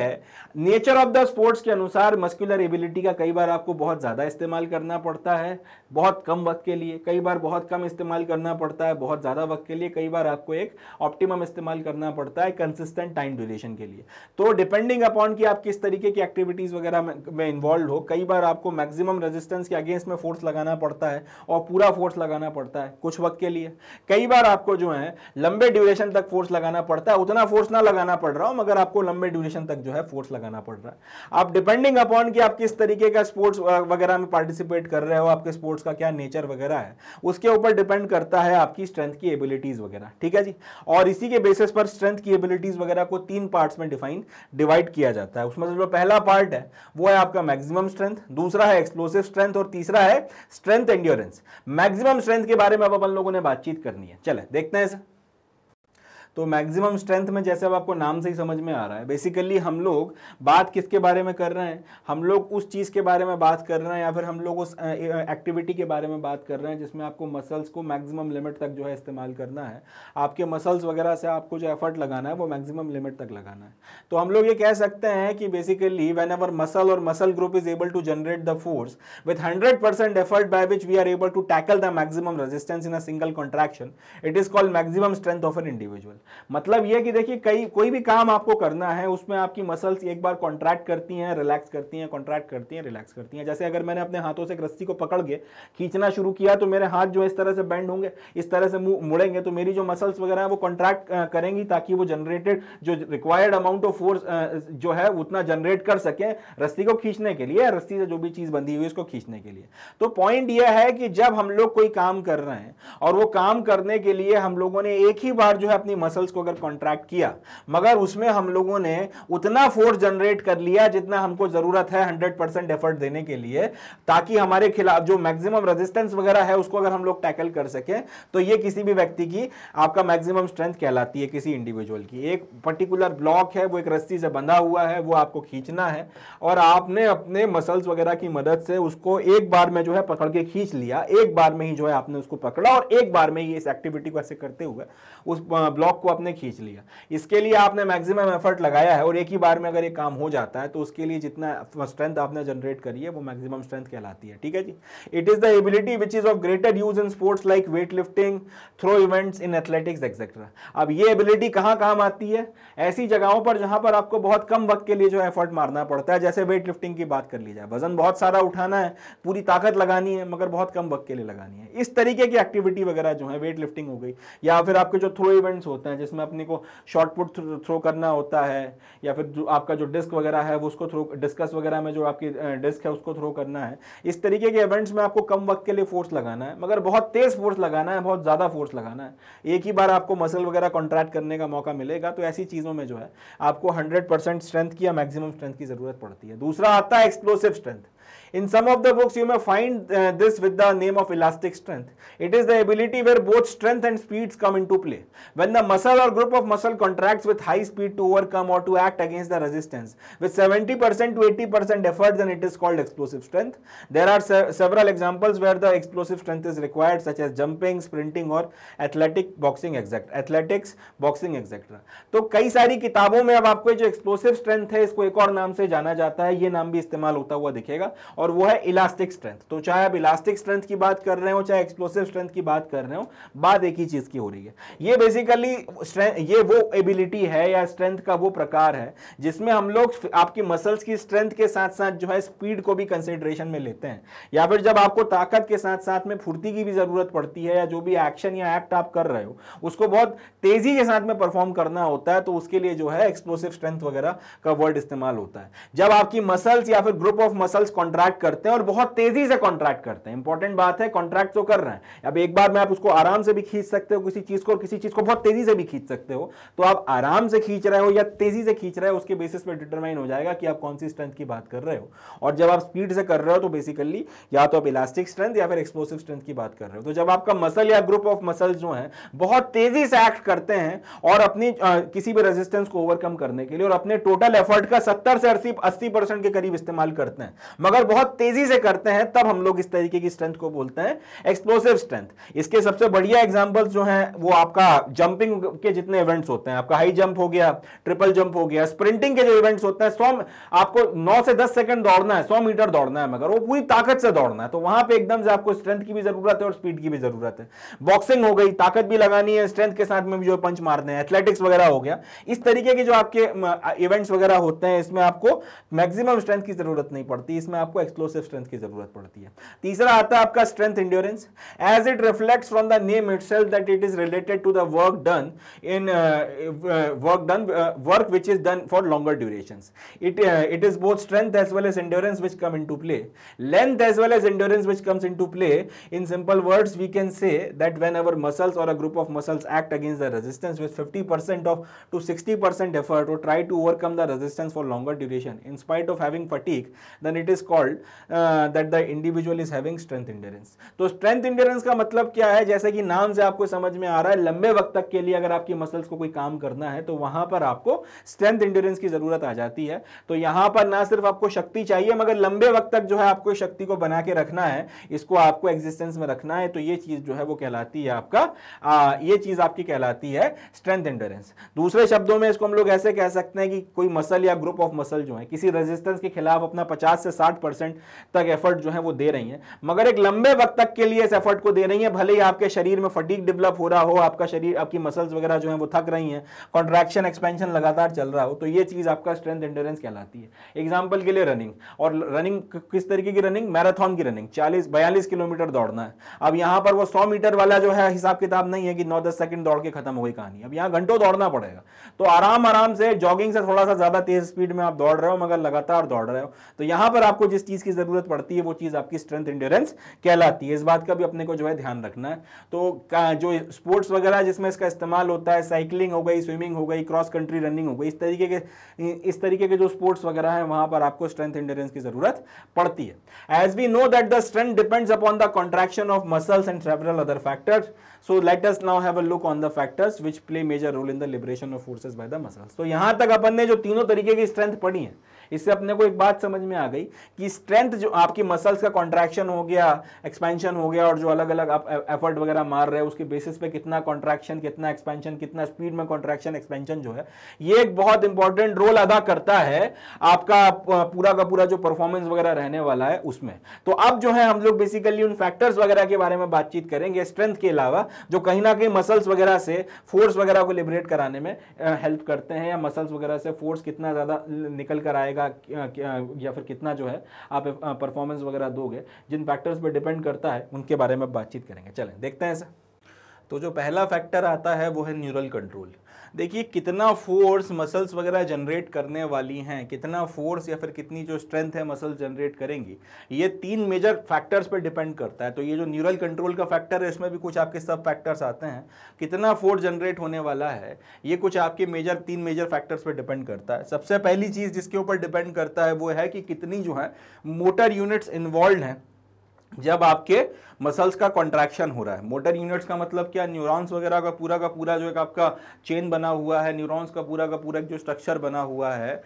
नेचर ऑफ द स्पोर्ट्स के अनुसार मस्कुलर एबिलिटी का कई बार आपको बहुत ज़्यादा इस्तेमाल करना पड़ता है बहुत कम वक्त के लिए कई बार बहुत कम इस्तेमाल करना पड़ता है बहुत ज़्यादा वक्त के लिए कई बार आपको एक ऑप्टिमम इस्तेमाल करना पड़ता है कंसिस्टेंट टाइम ड्यूरेशन के लिए तो डिपेंडिंग अपॉन कि आप किस तरीके की एक्टिविटीज़ वगैरह में इन्वॉल्व हो कई बार आपको मैक्सिमम रेजिस्टेंस के अगेंस्ट में फोर्स लगाना पड़ता है और पूरा फोर्स लगाना पड़ता है कुछ वक्त के लिए कई बार आपको जो है लंबे ड्यूरेशन तक फोर्स लगाना पड़ता है उतना फोर्स ना लगाना पड़ रहा हो मगर आपको लंबे ड्यूरेशन तक जो है फोर्स लगाना पड़ रहा है आप डिपेंडिंग अपॉन कि आप किस तरीके का स्पोर्ट्स वगैरह में पार्टिसिपेट कर रहे हो आपके स्पोर्ट्स का क्या नेचर वगैरह है उसके ऊपर डिपेंड करता है आपकी स्ट्रेंथ की एबिलिटी एबिलिटीज वगैरह ठीक है जी और इसी के बेसिस पर स्ट्रेंथ की एबिलिटीज वगैरह को तीन पार्ट्स में डिफाइन डिवाइड किया जाता है उसमें जो पहला पार्ट है वो है आपका मैक्सिमम स्ट्रेंथ दूसरा है एक्सप्लोसिव स्ट्रेंथ और तीसरा है स्ट्रेंथ एंड्योरेंस मैक्सिमम स्ट्रेंथ के बारे में अब अपन लोगों ने बातचीत करनी है चले देखते हैं तो मैक्सिमम स्ट्रेंथ में जैसे अब आपको नाम से ही समझ में आ रहा है बेसिकली हम लोग बात किसके बारे में कर रहे हैं हम लोग उस चीज़ के बारे में बात कर रहे हैं या फिर हम लोग उस एक्टिविटी के बारे में बात कर रहे हैं जिसमें आपको मसल्स को मैक्सिमम लिमिट तक जो है इस्तेमाल करना है आपके मसल्स वगैरह से आपको जो एफर्ट लगाना है वो मैक्सिमम लिमिट तक लगाना है तो हम लोग ये कह सकते हैं कि बेसिकली वेन एवर मसल और muscle group is able to generate the force with hundred percent effort by which we are able to tackle the maximum resistance in a single contraction it is called maximum strength of an individual मतलब यह कि देखिए कई कोई भी काम आपको करना है उसमें आपकी मसल्स एक बार कॉन्ट्रैक्ट करती हैं रिलैक्स करती हैं कॉन्ट्रैक्ट करती हैं रिलैक्स करती हैं जैसे अगर मैंने अपने हाथों से एक रस्सी को पकड़ के खींचना शुरू किया तो मेरे हाथ जो इस तरह से बैंड होंगे इस तरह से मुड़ेंगे तो मेरी जो मसल्स वगैरह हैं वो कॉन्ट्रैक्ट करेंगी ताकि वो जनरेटेड जो रिक्वायर्ड अमाउंट ऑफ फोर्स जो है उतना जनरेट कर सकें रस्सी को खींचने के लिए रस्सी से जो भी चीज़ बंधी हुई है उसको खींचने के लिए तो पॉइंट यह है कि जब हम लोग कोई काम कर रहे हैं और वो काम करने के लिए हम लोगों ने एक ही बार जो है अपनी मसल मसल्स को अगर कॉन्ट्रैक्ट किया मगर उसमें हम लोगों ने उतना फोर्स जनरेट कर लिया जितना हमको जरूरत है हंड्रेड परसेंट एफर्ट देने के लिए ताकि हमारे खिलाफ जो मैक्सिमम रेजिस्टेंस वगैरह है उसको अगर हम लोग टैकल कर सकें तो ये किसी भी व्यक्ति की आपका मैक्सिमम स्ट्रेंथ कहलाती है किसी इंडिविजुअल की एक पर्टिकुलर ब्लॉक है वो एक रस्सी से बंधा हुआ है वो आपको खींचना है और आपने अपने मसल्स वगैरह की मदद से उसको एक बार में जो है पकड़ के खींच लिया एक बार में ही जो है आपने उसको पकड़ा और एक बार में ही इस एक्टिविटी को ऐसे करते हुए उस ब्लॉक आपको आपने खींच लिया इसके लिए आपने मैक्सिमम एफर्ट लगाया है और एक ही बार में अगर ये काम हो जाता है तो उसके लिए जितना स्ट्रेंथ आपने जनरेट करी है वो मैक्सिमम स्ट्रेंथ कहलाती है ठीक है जी it is the ability which is of greater use in sports like weight lifting throw events in athletics etcetera अब ये एबिलिटी कहाँ काम आती है ऐसी जगहों पर जहां पर आपको बहुत कम वक्त के लिए जो एफर्ट मारना पड़ता है जैसे वेट लिफ्टिंग की बात कर ली जाए वजन बहुत सारा उठाना है पूरी ताकत लगानी है मगर बहुत कम वक्त के लिए लगानी है इस तरीके की एक्टिविटी वगैरह जो है वेट लिफ्टिंग हो गई या फिर आपके जो थ्रो इवेंट्स होते हैं जिसमें अपने को शॉर्ट पुट थ्रो करना होता है या फिर जो आपका जो डिस्क वगैरह है वो उसको थ्रो डिस्कस वगैरह में जो आपकी डिस्क है उसको थ्रो करना है इस तरीके के इवेंट्स में आपको कम वक्त के लिए फोर्स लगाना है मगर बहुत तेज फोर्स लगाना है बहुत ज़्यादा फोर्स लगाना है एक ही बार आपको मसल वगैरह कॉन्ट्रैक्ट करने का मौका मिलेगा तो ऐसी चीज़ों में जो है आपको हंड्रेड स्ट्रेंथ की या मैक्सिमम स्ट्रेंथ की ज़रूरत पड़ती है दूसरा आता है explosive strength In some of the books, you may find uh, this with the name of elastic strength. It is the ability where both strength and speeds come into play. When the muscle or group of muscle contracts with high speed to overcome or to act against the resistance, with 70% to 80% effort, then it is called explosive strength. There are se several examples where the explosive strength is required, such as jumping, sprinting, or athletic boxing, etc. Athletics, boxing, etc. तो कई सारी किताबों में अब आपको जो explosive strength है इसको एक और नाम से जाना जाता है ये नाम भी इस्तेमाल होता हुआ दिखेगा और और वो है इलास्टिक स्ट्रेंथ तो चाहे आप इलास्टिक स्ट्रेंथ की बात कर रहे हो चाहे एक्सप्लोसिव स्ट्रेंथ की बात कर रहे हो बात एक ही चीज की हो रही है ये बेसिकली ये वो एबिलिटी है या स्ट्रेंथ का वो प्रकार है जिसमें हम लोग आपकी मसल्स की स्ट्रेंथ के साथ साथ जो है स्पीड को भी कंसिडरेशन में लेते हैं या फिर जब आपको ताकत के साथ साथ में फुर्ती की भी जरूरत पड़ती है या जो भी एक्शन या एक्ट आप कर रहे हो उसको बहुत तेजी के साथ में परफॉर्म करना होता है तो उसके लिए जो है एक्सप्लोसिव स्ट्रेंथ वगैरह का वर्ड इस्तेमाल होता है जब आपकी मसल्स या फिर group of muscles contract contract करते हैं और बहुत तेजी से कॉन्ट्रैक्ट करते हैं इंपॉर्टेंट बात है कॉन्ट्रैक्ट तो कर रहे हैं अब एक बार में आप उसको आराम से भी खींच सकते हो किसी चीज को और किसी चीज को बहुत तेजी से भी खींच सकते हो तो आप आराम से खींच रहे हो या तेजी से खींच रहे हो उसके बेसिस पर डिटरमाइन हो जाएगा कि आप कौन सी स्ट्रेंथ की बात कर रहे हो और जब आप स्पीड से कर रहे हो तो बेसिकली या तो आप इलास्टिक स्ट्रेंथ या फिर एक्सप्लोसिव स्ट्रेंथ की बात कर रहे हो तो जब आपका मसल या ग्रुप ऑफ मसल जो है बहुत तेजी से एक्ट करते हैं और अपनी किसी भी रेजिस्टेंस को ओवरकम करने के लिए और अपने टोटल एफर्ट का सत्तर से अस्सी परसेंट के करीब इस्तेमाल करते हैं मगर बहुत तेजी से करते हैं तब हम लोग इस तरीके की स्ट्रेंथ को बोलते हैं एक्सप्लोसिव स्ट्रेंथ इसके सबसे बढ़िया एग्जाम्पल जो है वो आपका जंपिंग के जितने इवेंट्स होते हैं आपका हाई जंप हो गया ट्रिपल जंप हो गया स्प्रिंटिंग के जो इवेंट्स होते हैं सौ आपको नौ से दस सेकंड दौड़ना है सौ मीटर दौड़ना है मगर वो पूरी ताकत से दौड़ना है तो वहां पर एकदम से आपको स्ट्रेंथ की भी जरूरत है और स्पीड की भी जरूरत है बॉक्सिंग हो गई ताकत भी लगानी है स्ट्रेंथ के साथ में भी जो पंच मारने हैं एथलेटिक्स वगैरह हो गया इस तरीके के जो आपके इवेंट्स वगैरह होते हैं इसमें आपको मैक्सिमम स्ट्रेंथ की जरूरत नहीं पड़ती इसमें आपको एक्सप्लोसिव स्ट्रेंथ की जरूरत पड़ती है तीसरा आता है आपका strength endurance as it reflect from the name itself that it is related to the work done in work done work which is done for longer duration it it is both strength as well as endurance which come into play length as well as endurance which comes into play in simple words we can say that when our muscles और a group of muscles act against the resistance with fifty percent of to sixty percent effort to try to overcome the resistance for longer duration in spite of having fatigue then it is called result that the individual is having strength endurance तो strength इंडियरेंस का मतलब क्या है जैसे कि नाम से आपको समझ में आ रहा है लंबे वक्त तक के लिए अगर आपकी मसल्स को कोई काम करना है तो वहां पर आपको स्ट्रेंथ इंड्योरेंस की जरूरत आ जाती है तो यहां पर ना सिर्फ आपको शक्ति चाहिए मगर लंबे वक्त तक जो है आपको शक्ति को बना के रखना है इसको आपको एग्जिस्टेंस में रखना है तो ये चीज जो है वो कहलाती है आपका आ, ये चीज आपकी कहलाती है स्ट्रेंथ इंड्योरेंस दूसरे शब्दों में इसको हम लोग ऐसे कह सकते हैं कि कोई मसल या ग्रुप ऑफ मसल जो है किसी रेजिस्टेंस के खिलाफ अपना पचास से साठ परसेंट तक एफर्ट जो है वो दे रही हैं मगर एक लंबे वक्त तक के लिए इस एफर्ट को दे रही हैं भले ही आपके शरीर में फटीक डेवलप हो रहा हो आपका शरीर आपकी मसल्स वगैरह जो है वो थक रही हैं कॉन्ट्रैक्शन एक्सपेंशन लगातार चल रहा हो तो ये चीज़ आपका स्ट्रेंथ इंडोरेंस कहलाती है एग्जाम्पल के लिए रनिंग और रनिंग किस तरीके की रनिंग मैराथन की रनिंग चालीस बयालीस किलोमीटर दौड़ना है अब यहाँ पर वो सौ मीटर वाला जो है हिसाब किताब नहीं है कि नौ दस सेकंड दौड़ के खत्म हो गई कहानी अब यहाँ घंटों दौड़ना पड़ेगा तो आराम आराम से जॉगिंग से थोड़ा सा ज्यादा तेज स्पीड में आप दौड़ रहे हो मगर लगातार दौड़ रहे हो तो यहां पर आपको जिस चीज चीज़ की ज़रूरत पड़ती है वो चीज़ आपकी स्ट्रेंथ इंड्योरेंस कहलाती है इस बात का भी अपने को जो है ध्यान रखना है तो जो स्पोर्ट्स वगैरह जिसमें इसका इस्तेमाल होता है साइकिलिंग हो गई स्विमिंग हो गई क्रॉस कंट्री रनिंग हो गई इस तरीके के इस तरीके के जो स्पोर्ट्स वगैरह है वहां पर आपको स्ट्रेंथ इंड्योरेंस की ज़रूरत पड़ती है as we know that the strength depends upon the contraction of muscles and several other factors so let us now have a look on the factors which play major role in the liberation of forces by the muscles तो यहां तक अपन ने जो तीनों तरीके की strength पढ़ी है इससे अपने को एक बात समझ में आ गई कि स्ट्रेंथ जो आपकी मसल्स का कॉन्ट्रैक्शन हो गया एक्सपेंशन हो गया और जो अलग अलग आप एफर्ट वगैरह मार रहे हैं उसके बेसिस पे कितना कॉन्ट्रैक्शन कितना एक्सपेंशन कितना स्पीड में कॉन्ट्रैक्शन एक्सपेंशन जो है ये एक बहुत इंपॉर्टेंट रोल अदा करता है आपका पूरा का पूरा जो परफॉर्मेंस वगैरह रहने वाला है उसमें तो अब जो है हम लोग बेसिकली उन फैक्टर्स वगैरह के बारे में बातचीत करेंगे स्ट्रेंथ के अलावा जो कहीं ना कहीं मसल्स वगैरह से फोर्स वगैरह को लिबरेट कराने में हेल्प करते हैं या मसल्स वगैरह से फोर्स कितना ज़्यादा निकल कर आएगा वगैरह या फिर कितना जो है आप परफॉर्मेंस वगैरह दोगे जिन फैक्टर्स पर डिपेंड करता है उनके बारे में बातचीत करेंगे चलें देखते हैं सर तो जो पहला फैक्टर आता है वो है न्यूरल कंट्रोल देखिए कितना फोर्स मसल्स वगैरह जनरेट करने वाली हैं कितना फोर्स या फिर कितनी जो स्ट्रेंथ है मसल्स जनरेट करेंगी ये तीन मेजर फैक्टर्स पर डिपेंड करता है तो ये जो न्यूरल कंट्रोल का फैक्टर है इसमें भी कुछ आपके सब फैक्टर्स आते हैं कितना फोर्स जनरेट होने वाला है ये कुछ आपके मेजर तीन मेजर फैक्टर्स पर डिपेंड करता है सबसे पहली चीज़ जिसके ऊपर डिपेंड करता है वो है कि कितनी जो है मोटर यूनिट्स इन्वॉल्व हैं जब आपके मसल्स का कॉन्ट्रैक्शन हो रहा है मोटर यूनिट्स का मतलब क्या न्यूरॉन्स वगैरह का पूरा का पूरा जो एक आपका चेन बना हुआ है न्यूरॉन्स का पूरा का पूरा एक जो स्ट्रक्चर बना हुआ है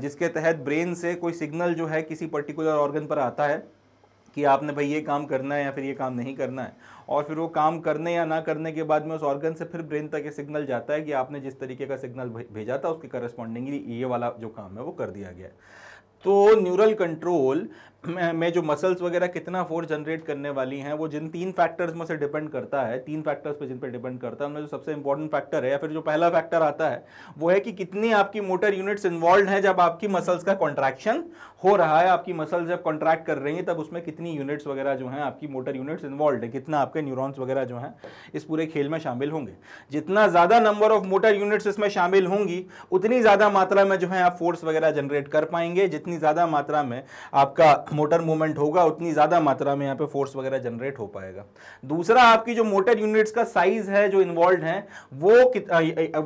जिसके तहत ब्रेन से कोई सिग्नल जो है किसी पर्टिकुलर ऑर्गन पर आता है कि आपने भाई ये काम करना है या फिर ये काम नहीं करना है और फिर वो काम करने या ना करने के बाद में उस ऑर्गन से फिर ब्रेन तक ये सिग्नल जाता है कि आपने जिस तरीके का सिग्नल भेजा था उसके करस्पॉन्डिंगली ये वाला जो काम है वो कर दिया गया है तो न्यूरल कंट्रोल में जो मसल्स वगैरह कितना फोर्स जनरेट करने वाली हैं वो जिन तीन फैक्टर्स में से डिपेंड करता है तीन फैक्टर्स पे जिन पे डिपेंड करता है उनमें जो सबसे इंपॉर्टेंट फैक्टर है या फिर जो पहला फैक्टर आता है वो है कि कितनी आपकी मोटर यूनिट्स इन्वॉल्व हैं जब आपकी मसल्स का कॉन्ट्रैक्शन हो रहा है आपकी मसल जब कॉन्ट्रैक्ट कर रही हैं तब उसमें कितनी यूनिट्स वगैरह जो हैं आपकी मोटर यूनिट्स इन्वॉल्व है कितना आपके न्यूरोन्स वगैरह जो हैं इस पूरे खेल में शामिल होंगे जितना ज़्यादा नंबर ऑफ मोटर यूनिट्स इसमें शामिल होंगी उतनी ज़्यादा मात्रा में जो है आप फोर्स वगैरह जनरेट कर पाएंगे जितनी ज़्यादा मात्रा में आपका मोटर मूवमेंट होगा उतनी ज़्यादा मात्रा में यहाँ पे फोर्स वगैरह जनरेट हो पाएगा दूसरा आपकी जो मोटर यूनिट्स का साइज है जो इन्वॉल्व है वो कित,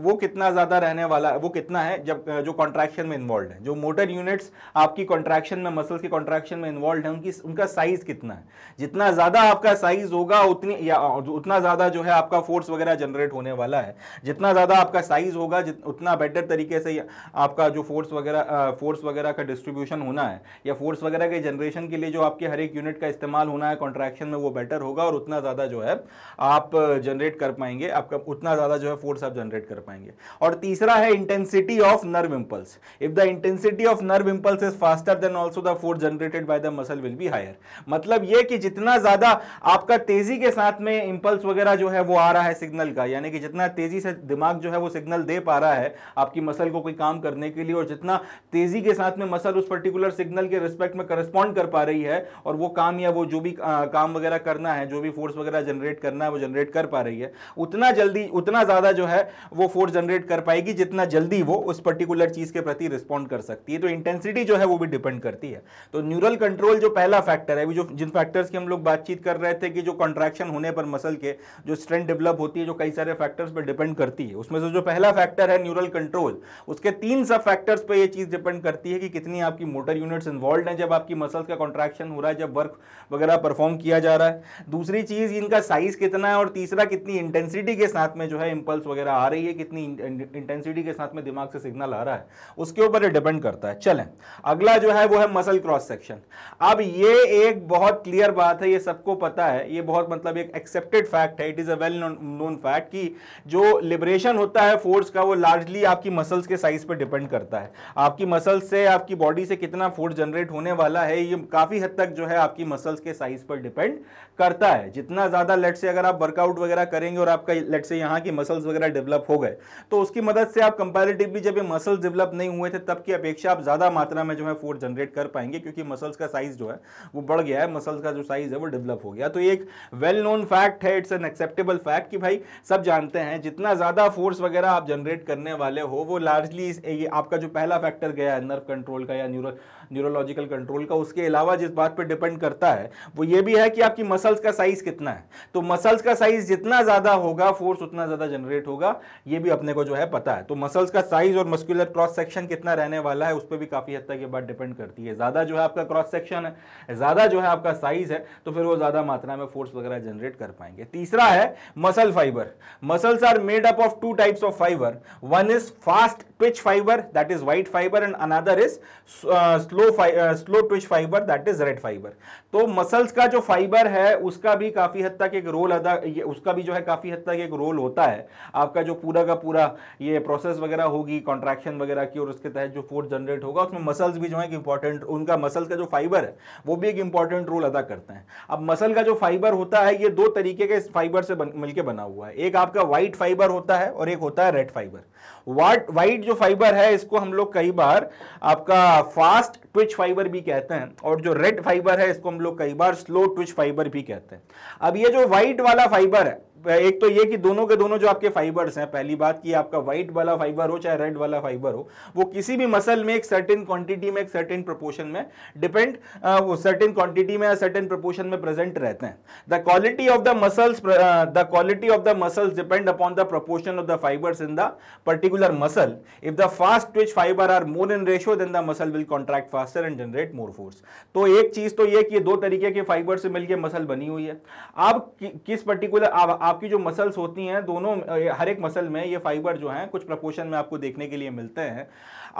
वो कितना ज़्यादा रहने वाला वो कितना है जब जो कॉन्ट्रैक्शन में इन्वॉल्व है जो मोटर यूनिट्स आपकी कॉन्ट्रैक्शन में मसल्स के कॉन्ट्रैक्शन में इन्वॉल्व है उनकी उनका साइज कितना है जितना ज़्यादा आपका साइज होगा उतनी या उतना ज़्यादा जो है आपका फोर्स वगैरह जनरेट होने वाला है जितना ज़्यादा आपका साइज होगा उतना बेटर तरीके से आपका जो फोर्स वगैरह फोर्स वगैरह का डिस्ट्रीब्यूशन होना है या फोर्स वगैरह के जनरेशन के लिए जो आपके हर एक यूनिट का इस्तेमाल होना है कॉन्ट्रैक्शन में वो बेटर होगा और उतना ज़्यादा जो है आप जनरेट कर पाएंगे आपका उतना ज़्यादा जो है फोर्स आप जनरेट कर पाएंगे और तीसरा है intensity of nerve impulse if the intensity of nerve impulse is faster then also the force generated by the muscle will be higher मतलब ये कि जितना ज़्यादा आपका तेजी के साथ में इम्पल्स वगैरह जो है वो आ रहा है सिग्नल का यानी कि जितना तेजी से दिमाग जो है वो सिग्नल दे पा रहा है आपकी मसल को कोई काम करने के लिए और जितना तेजी के साथ में मसल उस पर्टिकुलर सिग्नल के रिस्पेक्ट में करस्पॉन्ड रिस्पॉन्ड कर पा रही है और वो काम या वो जो भी काम वगैरह करना है जो भी फोर्स वगैरह जनरेट करना है वो जनरेट कर पा रही है उतना जल्दी उतना ज़्यादा जो है वो फोर्स जनरेट कर पाएगी जितना जल्दी वो उस पर्टिकुलर चीज़ के प्रति रिस्पॉन्ड कर सकती है तो इंटेंसिटी जो है वो भी डिपेंड करती है तो न्यूरल कंट्रोल जो पहला फैक्टर है जो जिन फैक्टर्स की हम लोग बातचीत कर रहे थे कि जो कॉन्ट्रैक्शन होने पर मसल के जो स्ट्रेंथ डेवलप होती है जो कई सारे फैक्टर्स पर डिपेंड करती है उसमें से जो पहला फैक्टर है न्यूरल कंट्रोल उसके तीन सब फैक्टर्स पर यह चीज़ डिपेंड करती है कि कितनी आपकी मोटर यूनिट्स इन्वॉल्व हैं जब आपकी मसल मसल्स का कॉन्ट्रैक्शन हो रहा है जब वर्क वगैरह परफॉर्म किया जा रहा है दूसरी चीज़ इनका साइज़ कितना है और तीसरा कितनी इंटेंसिटी के साथ में जो है इम्पल्स वगैरह आ रही है कितनी इंटेंसिटी के साथ में दिमाग से सिग्नल आ रहा है उसके ऊपर डिपेंड करता है चलें अगला जो है वो है मसल क्रॉस सेक्शन अब ये एक बहुत क्लियर बात है ये सबको पता है ये बहुत मतलब एक एक्सेप्टेड फैक्ट है it is a well known fact कि जो लिबरेशन होता है फोर्स का वो लार्जली आपकी मसल्स के साइज पर डिपेंड करता है आपकी मसल्स से आपकी बॉडी से कितना फोर्स जनरेट होने वाला है ये काफ़ी हद तक जो है आपकी मसल्स के साइज पर डिपेंड करता है जितना ज़्यादा लेट से अगर आप वर्कआउट वगैरह करेंगे और आपका लेट से यहाँ की मसल्स वगैरह डेवलप हो गए तो उसकी मदद से आप कंपेरेटिवली जब ये मसल्स डेवलप नहीं हुए थे तब की अपेक्षा आप ज़्यादा मात्रा में जो है फोर्स जनरेट कर पाएंगे क्योंकि मसल्स का साइज जो है वो बढ़ गया है मसल्स का जो साइज है वो डेवलप हो गया तो एक वेल नोन फैक्ट है इट्स एन एक्सेप्टेबल फैक्ट कि भाई सब जानते हैं जितना ज़्यादा फोर्स वगैरह आप जनरेट करने वाले हो वो लार्जली आपका जो पहला फैक्टर गया है नर्व कंट्रोल का या न्यूरो न्यूरोलॉजिकल कंट्रोल का उसके अलावा जिस बात पे डिपेंड करता है वो ये भी है कि आपकी मसल्स का साइज कितना है तो मसल्स का साइज जितना ज़्यादा होगा फोर्स उतना ज़्यादा जनरेट होगा ये भी अपने को जो है पता है तो मसल्स का साइज और मस्कुलर क्रॉस सेक्शन कितना रहने वाला है उस पर भी काफ़ी हद तक ये बात डिपेंड करती है ज़्यादा जो है आपका क्रॉस सेक्शन है ज़्यादा जो है आपका साइज है तो फिर वो ज़्यादा मात्रा में फोर्स वगैरह जनरेट कर पाएंगे तीसरा है muscle fibre muscles are made up of two types of fibre one is fast twitch fibre that is white fibre and another is slow slow slow twitch fibre that is red fibre तो muscles का जो fibre है उसका भी काफ़ी हद तक एक रोल अदा उसका भी जो है काफ़ी हद तक एक रोल होता है आपका जो पूरा का पूरा ये प्रोसेस वगैरह होगी कॉन्ट्रैक्शन वगैरह की और उसके तहत जो फोर्स जनरेट होगा उसमें मसल्स भी जो है इंपॉर्टेंट उनका मसल का जो फाइबर है वो भी एक इंपॉर्टेंट रोल अदा करते हैं अब मसल का जो फाइबर होता है ये दो तरीके के फाइबर से बन, मिलकर बना हुआ है एक आपका व्हाइट फाइबर होता है और एक होता है रेड फाइबर वाइट वाइट जो फाइबर है इसको हम लोग कई बार आपका फास्ट ट्विच फाइबर भी कहते हैं और जो रेड फाइबर है इसको हम लोग कई बार स्लो ट्विच फाइबर भी कहते हैं अब ये जो वाइट वाला फाइबर है एक तो ये कि दोनों के दोनों जो आपके फाइबर्स हैं पहली बात कि आपका व्हाइट वाला फाइबर हो चाहे रेड वाला फाइबर हो वो किसी भी मसल में एक सर्टेन क्वांटिटी में एक सर्टेन प्रपोर्शन में डिपेंड वो सर्टेन क्वांटिटी में या सर्टेन प्रपोर्शन में प्रेजेंट रहते हैं the quality of the muscles the quality of the muscles depend upon the proportion of the fibres in the particular muscle if the fast twitch fibre are more in ratio then the muscle will contract faster and generate more force तो एक चीज तो ये कि दो तरीके के fibre से मिलकर मसल बनी हुई है आप कि, किस पर्टिकुलर आप, आप आपकी जो मसल्स होती हैं दोनों हर एक मसल में ये फाइबर जो हैं कुछ प्रपोर्शन में आपको देखने के लिए मिलते हैं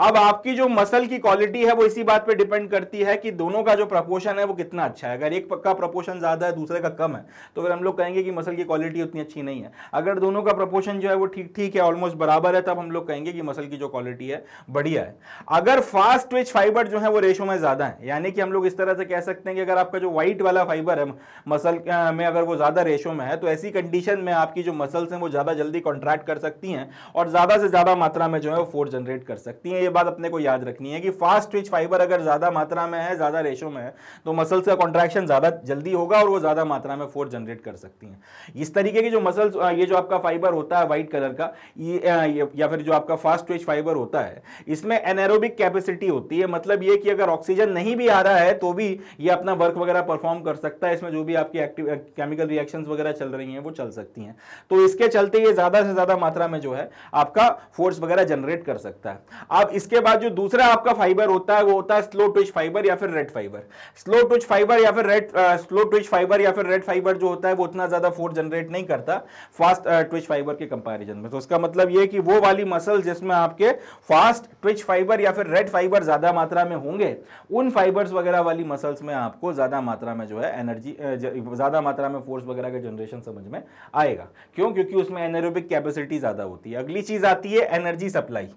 अब आपकी जो मसल की क्वालिटी है वो इसी बात पे डिपेंड करती है कि दोनों का जो प्रपोर्शन है वो कितना अच्छा है अगर एक का प्रपोर्शन ज़्यादा है दूसरे का कम है तो फिर हम लोग कहेंगे कि मसल की क्वालिटी उतनी अच्छी नहीं है अगर दोनों का प्रपोर्शन जो है वो ठीक ठीक है ऑलमोस्ट बराबर है तब हम लोग कहेंगे कि मसल की जो क्वालिटी है बढ़िया है अगर फास्ट ट्विच फाइबर जो है वो रेशो में ज़्यादा है यानी कि हम लोग इस तरह से कह सकते हैं कि अगर आपका जो व्हाइट वाला फाइबर है मसल में अगर वो ज़्यादा रेशो में है तो ऐसी कंडीशन में आपकी जो मसल्स हैं वो ज़्यादा जल्दी कॉन्ट्रैक्ट कर सकती हैं और ज़्यादा से ज़्यादा मात्रा में जो है वो फोर्स जनरेट कर सकती हैं ये बात अपने को याद रखनी है कि फास्ट ट्विच फाइबर अगर ज़्यादा मात्रा में है ज़्यादा रेशो में है तो मसल्स का कॉन्ट्रैक्शन ज़्यादा जल्दी होगा और वो ज़्यादा मात्रा में फोर्स जनरेट कर सकती हैं इस तरीके की जो मसल्स ये जो आपका फाइबर होता है व्हाइट कलर का ये या फिर जो आपका फास्ट ट्विच फाइबर होता है इसमें एनेरोबिक कैपेसिटी होती है मतलब ये कि अगर ऑक्सीजन नहीं भी आ रहा है तो भी ये अपना वर्क वगैरह परफॉर्म कर सकता है इसमें जो भी आपकी एक्टिव केमिकल रिएक्शन वगैरह चल रही है वो चल सकती हैं तो इसके चलते ये ज़्यादा से ज़्यादा मात्रा में जो है आपका फोर्स वगैरह जनरेट कर सकता है अब इसके बाद जो दूसरा आपका फाइबर होता है वो होता है स्लो ट्विच फाइबर या फिर red fibre slow twitch fibre या फिर रेड स्लो ट्विच फाइबर या फिर रेड फाइबर जो होता है वो उतना ज्यादा फोर्स जनरेट नहीं करता फास्ट ट्विच फाइबर के कंपेरिजन में तो उसका मतलब ये कि वो वाली मसल जिसमें आपके फास्ट ट्विच फाइबर या फिर रेड फाइबर ज्यादा मात्रा में होंगे उन फाइबर्स वगैरह वाली मसल्स में आपको ज्यादा मात्रा में जो है एनर्जी ज्यादा मात्रा में फोर्स वगैरह का जनरेशन समझ में आएगा क्यों क्योंकि उसमें एनरोबिक कैपेसिटी ज्यादा होती है अगली चीज आती है एनर्जी सप्लाई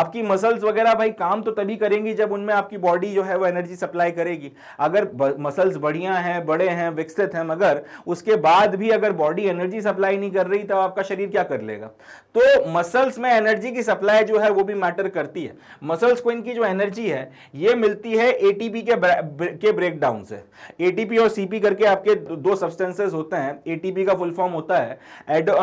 आपकी मसल्स मसल्स वगैरह भाई काम तो तभी करेंगी जब उनमें आपकी बॉडी जो है वो एनर्जी सप्लाई करेगी अगर मसल्स बढ़िया हैं बड़े हैं विकसित हैं मगर उसके बाद भी अगर बॉडी एनर्जी सप्लाई नहीं कर रही तो आपका शरीर क्या कर लेगा तो मसल्स में एनर्जी की सप्लाई जो है वो भी मैटर करती है मसल्स को इनकी जो एनर्जी है ये मिलती है ए के के ब्रेकडाउन से ए और सी करके आपके दो सब्सटेंसेज होते हैं ए का फुल फॉर्म होता है एडो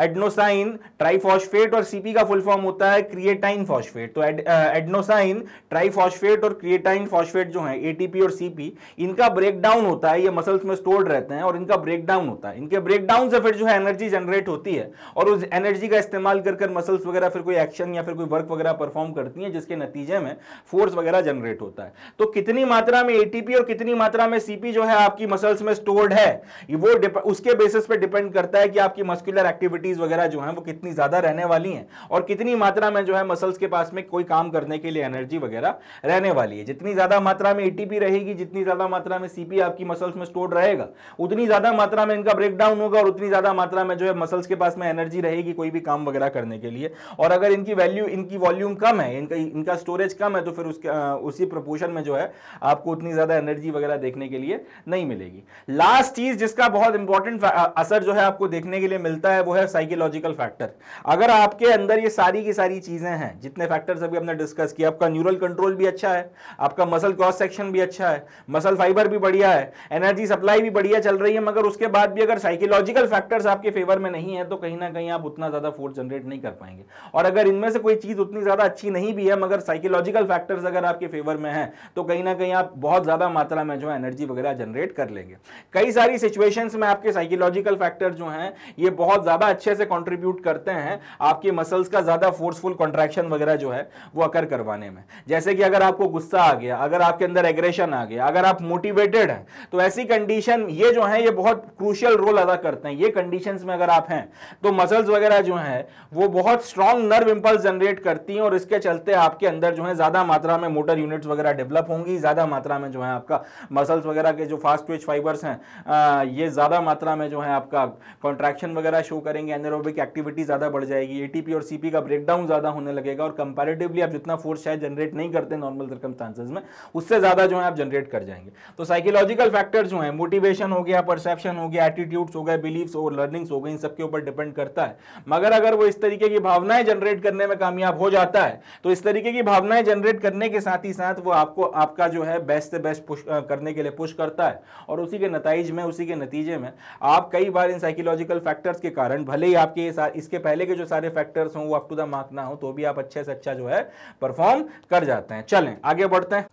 एडनोसाइन ट्राइफॉस्फेट और सीपी का फुल फॉर्म होता है क्रिएटाइन फॉस्फेट तो एडनोसाइन ट्राइफॉस्फेट और क्रिएटाइन फॉस्फेट जो है एटीपी और सीपी इनका ब्रेकडाउन होता है ये मसल्स में स्टोर्ड रहते हैं और इनका ब्रेकडाउन होता है इनके ब्रेकडाउन से फिर जो है एनर्जी जनरेट होती है और उस एनर्जी का इस्तेमाल कर कर मसल्स वगैरह फिर कोई एक्शन या फिर कोई वर्क वगैरह परफॉर्म करती है जिसके नतीजे में फोर्स वगैरह जनरेट होता है तो कितनी मात्रा में एटीपी और कितनी मात्रा में सीपी जो है आपकी मसल्स में स्टोर्ड है वो उसके बेसिस पर डिपेंड करता है कि आपकी मस्कुलर एक्टिविटी एक्टिविटीज वगैरह जो हैं वो कितनी ज्यादा रहने वाली हैं और कितनी मात्रा में जो है मसल्स के पास में कोई काम करने के लिए एनर्जी वगैरह रहने वाली है जितनी ज्यादा मात्रा में एटीपी रहेगी जितनी ज्यादा मात्रा में सीपी आपकी मसल्स में स्टोर रहेगा उतनी ज्यादा मात्रा में इनका ब्रेकडाउन होगा और उतनी ज्यादा मात्रा में जो है मसल्स के पास में एनर्जी रहेगी कोई भी काम वगैरह करने के लिए और अगर इनकी वैल्यू इनकी वॉल्यूम कम है इनका इनका स्टोरेज कम है तो फिर उसके उसी प्रपोर्शन में जो है आपको उतनी ज्यादा एनर्जी वगैरह देखने के लिए नहीं मिलेगी लास्ट चीज जिसका बहुत इंपॉर्टेंट असर जो है आपको देखने के लिए मिलता है वो है साइकोलॉजिकल फैक्टर अगर आपके अंदर ये सारी की सारी चीज़ें हैं जितने फैक्टर्स अभी हमने डिस्कस किया आपका न्यूरल कंट्रोल भी अच्छा है आपका मसल क्रॉस सेक्शन भी अच्छा है मसल फाइबर भी बढ़िया है एनर्जी सप्लाई भी बढ़िया चल रही है मगर उसके बाद भी अगर साइकोलॉजिकल फैक्टर्स आपके फेवर में नहीं है तो कहीं ना कहीं आप उतना ज़्यादा फोर्स जनरेट नहीं कर पाएंगे और अगर इनमें से कोई चीज़ उतनी ज़्यादा अच्छी नहीं भी है मगर साइकोलॉजिकल फैक्टर्स अगर आपके फेवर में है तो कहीं ना कहीं आप बहुत ज़्यादा मात्रा में जो है एनर्जी वगैरह जनरेट कर लेंगे कई सारी सिचुएशंस में आपके साइकोलॉजिकल फैक्टर जो हैं ये बहुत ज़्यादा अच्छे से कॉन्ट्रीब्यूट करते हैं आपके मसल्स का ज़्यादा फोर्सफुल कॉन्ट्रैक्शन वगैरह जो है वो अकर करवाने में जैसे कि अगर आपको गुस्सा आ गया अगर आपके अंदर एग्रेशन आ गया अगर आप मोटिवेटेड हैं तो ऐसी कंडीशन ये जो है ये बहुत क्रूशियल रोल अदा करते हैं ये कंडीशन में अगर आप हैं तो मसल्स वगैरह जो है वो बहुत स्ट्रांग नर्व इम्पल्स जनरेट करती हैं और इसके चलते आपके अंदर जो है ज़्यादा मात्रा में मोटर यूनिट्स वगैरह डेवलप होंगी ज़्यादा मात्रा में जो है आपका मसल्स वगैरह के जो फास्ट ट्विच फाइबर्स हैं ये ज़्यादा मात्रा में जो है आपका कॉन्ट्रैक्शन वगैरह शो करेंगे एनरोबिक एक्टिविटी ज़्यादा बढ़ जाएगी एटीपी और सीपी का ब्रेकडाउन ज़्यादा होने लगेगा और कंपेरेटिवली आप जितना फोर्स शायद जनरेट नहीं करते नॉर्मल सर्कमस्टांसेज में उससे ज़्यादा जो है आप जनरेट कर जाएंगे तो साइकोलॉजिकल फैक्टर्स जो है मोटिवेशन हो गया परसेप्शन हो गया एटीट्यूड्स हो गए बिलीव्स और लर्निंग्स हो गए इन सबके ऊपर डिपेंड करता है मगर अगर वो इस तरीके की भावनाएं जनरेट करने में कामयाब हो जाता है तो इस तरीके की भावनाएं जनरेट करने के साथ ही साथ वो आपको आपका जो है बेस्ट से बेस्ट पुश करने के लिए पुश करता है और उसी के नतज में उसी के नतीजे में आप कई बार इन साइकोलॉजिकल फैक्टर्स के कारण भले भले ही आपके इसके पहले के जो सारे फैक्टर्स हों वो अप टू द मार्क ना हो तो भी आप अच्छे से अच्छा जो है परफॉर्म कर जाते हैं चलें आगे बढ़ते हैं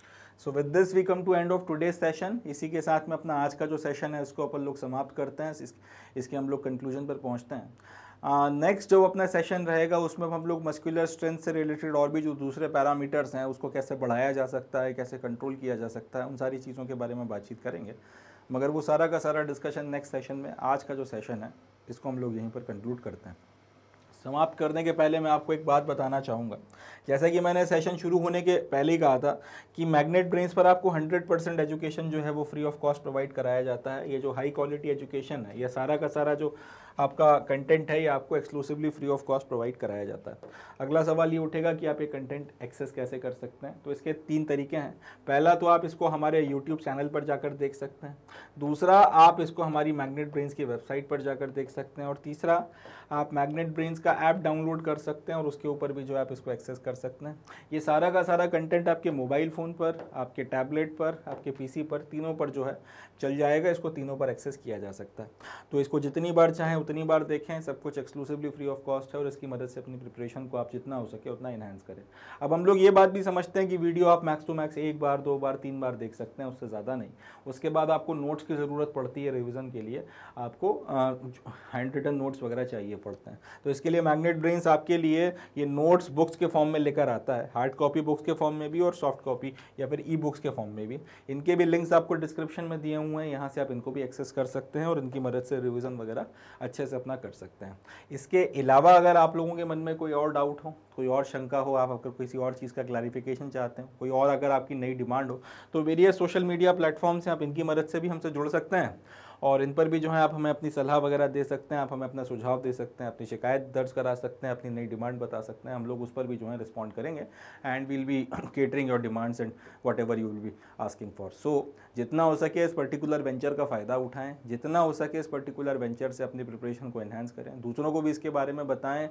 so with this we come to end of today session इसी के साथ में अपना आज का जो सेशन है उसको अपन लोग समाप्त करते हैं इस, इसके हम लोग कंक्लूजन पर पहुंचते हैं नेक्स्ट uh, जो अपना सेशन रहेगा उसमें हम लोग मस्कुलर स्ट्रेंथ से रिलेटेड और भी जो दूसरे पैरामीटर्स हैं उसको कैसे बढ़ाया जा सकता है कैसे कंट्रोल किया जा सकता है उन सारी चीज़ों के बारे में बातचीत करेंगे मगर वो सारा का सारा डिस्कशन नेक्स्ट सेशन में आज का जो सेशन है इसको हम लोग यहीं पर कंक्लूड करते हैं समाप्त करने के पहले मैं आपको एक बात बताना चाहूँगा जैसा कि मैंने सेशन शुरू होने के पहले ही कहा था कि मैग्नेट ब्रेन्स पर आपको 100 परसेंट एजुकेशन जो है वो फ्री ऑफ कॉस्ट प्रोवाइड कराया जाता है ये जो हाई क्वालिटी एजुकेशन है यह सारा का सारा जो आपका कंटेंट है ये आपको exclusively free of cost provide कराया जाता है अगला सवाल ये उठेगा कि आप ये कंटेंट एक्सेस कैसे कर सकते हैं तो इसके तीन तरीके हैं पहला तो आप इसको हमारे यूट्यूब चैनल पर जाकर देख सकते हैं दूसरा आप इसको हमारी मैग्नेट ब्रेन्स की वेबसाइट पर जाकर देख सकते हैं और तीसरा आप मैग्नेट ब्रेन्स का ऐप डाउनलोड कर सकते हैं और उसके ऊपर भी जो है आप इसको एक्सेस कर सकते हैं ये सारा का सारा कंटेंट आपके मोबाइल फ़ोन पर आपके टैबलेट पर आपके पीसी पर तीनों पर जो है चल जाएगा इसको तीनों पर एक्सेस किया जा सकता है तो इसको जितनी बार चाहें उतनी बार देखें सब कुछ एक्सक्लूसिवली फ्री ऑफ कॉस्ट है और इसकी मदद से अपनी प्रिपरेशन को आप जितना हो सके उतना इन्हेंस करें अब हम लोग ये बात भी समझते हैं कि वीडियो आप मैक्स टू मैक्स एक बार दो बार तीन बार देख सकते हैं उससे ज़्यादा नहीं उसके बाद आपको नोट्स की ज़रूरत पड़ती है रिविज़न के लिए आपको हैंड रिटन नोट्स वगैरह चाहिए पड़ते हैं तो इसके लिए मैग्नेट ब्रेन्स आपके लिए ये नोट्स बुक्स के फॉर्म में लेकर आता है हार्ड कॉपी बुक्स के फॉर्म में भी और सॉफ्ट कॉपी या फिर ई बुक्स के फॉर्म में भी इनके भी लिंक्स आपको डिस्क्रिप्शन में दिए हुए हैं यहाँ से आप इनको भी एक्सेस कर सकते हैं और इनकी मदद से रिविज़न वगैरह अच्छे से अपना कर सकते हैं इसके अलावा अगर आप लोगों के मन में कोई और डाउट हो कोई और शंका हो आप अगर किसी और चीज़ का क्लैरिफिकेशन चाहते हैं कोई और अगर आपकी नई डिमांड हो तो वेरियस सोशल मीडिया प्लेटफॉर्म से आप इनकी मदद से भी हमसे जुड़ सकते हैं और इन पर भी जो है आप हमें अपनी सलाह वगैरह दे सकते हैं आप हमें अपना सुझाव दे सकते हैं अपनी शिकायत दर्ज करा सकते हैं अपनी नई डिमांड बता सकते हैं हम लोग उस पर भी जो है रिस्पॉन्ड करेंगे and will be catering your demands and whatever you will be asking for so जितना हो सके इस पर्टिकुलर वेंचर का फ़ायदा उठाएँ जितना हो सके इस पर्टिकुलर वेंचर से अपनी प्रिपरेशन को इन्हेंस करें दूसरों को भी इसके बारे में बताएं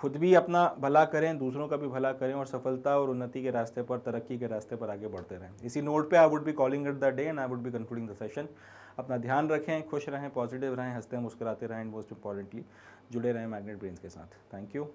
खुद भी अपना भला करें दूसरों का भी भला करें और सफलता और उन्नति के रास्ते पर तरक्की के रास्ते पर आगे बढ़ते रहें इसी नोट पे I would be calling at the day and I would be concluding the session अपना ध्यान रखें खुश रहें पॉजिटिव रहें हंसते मुस्कुराते रहें एंड मोस्ट इंपॉर्टेंटली जुड़े रहें मैग्नेट ब्रेन के साथ थैंक यू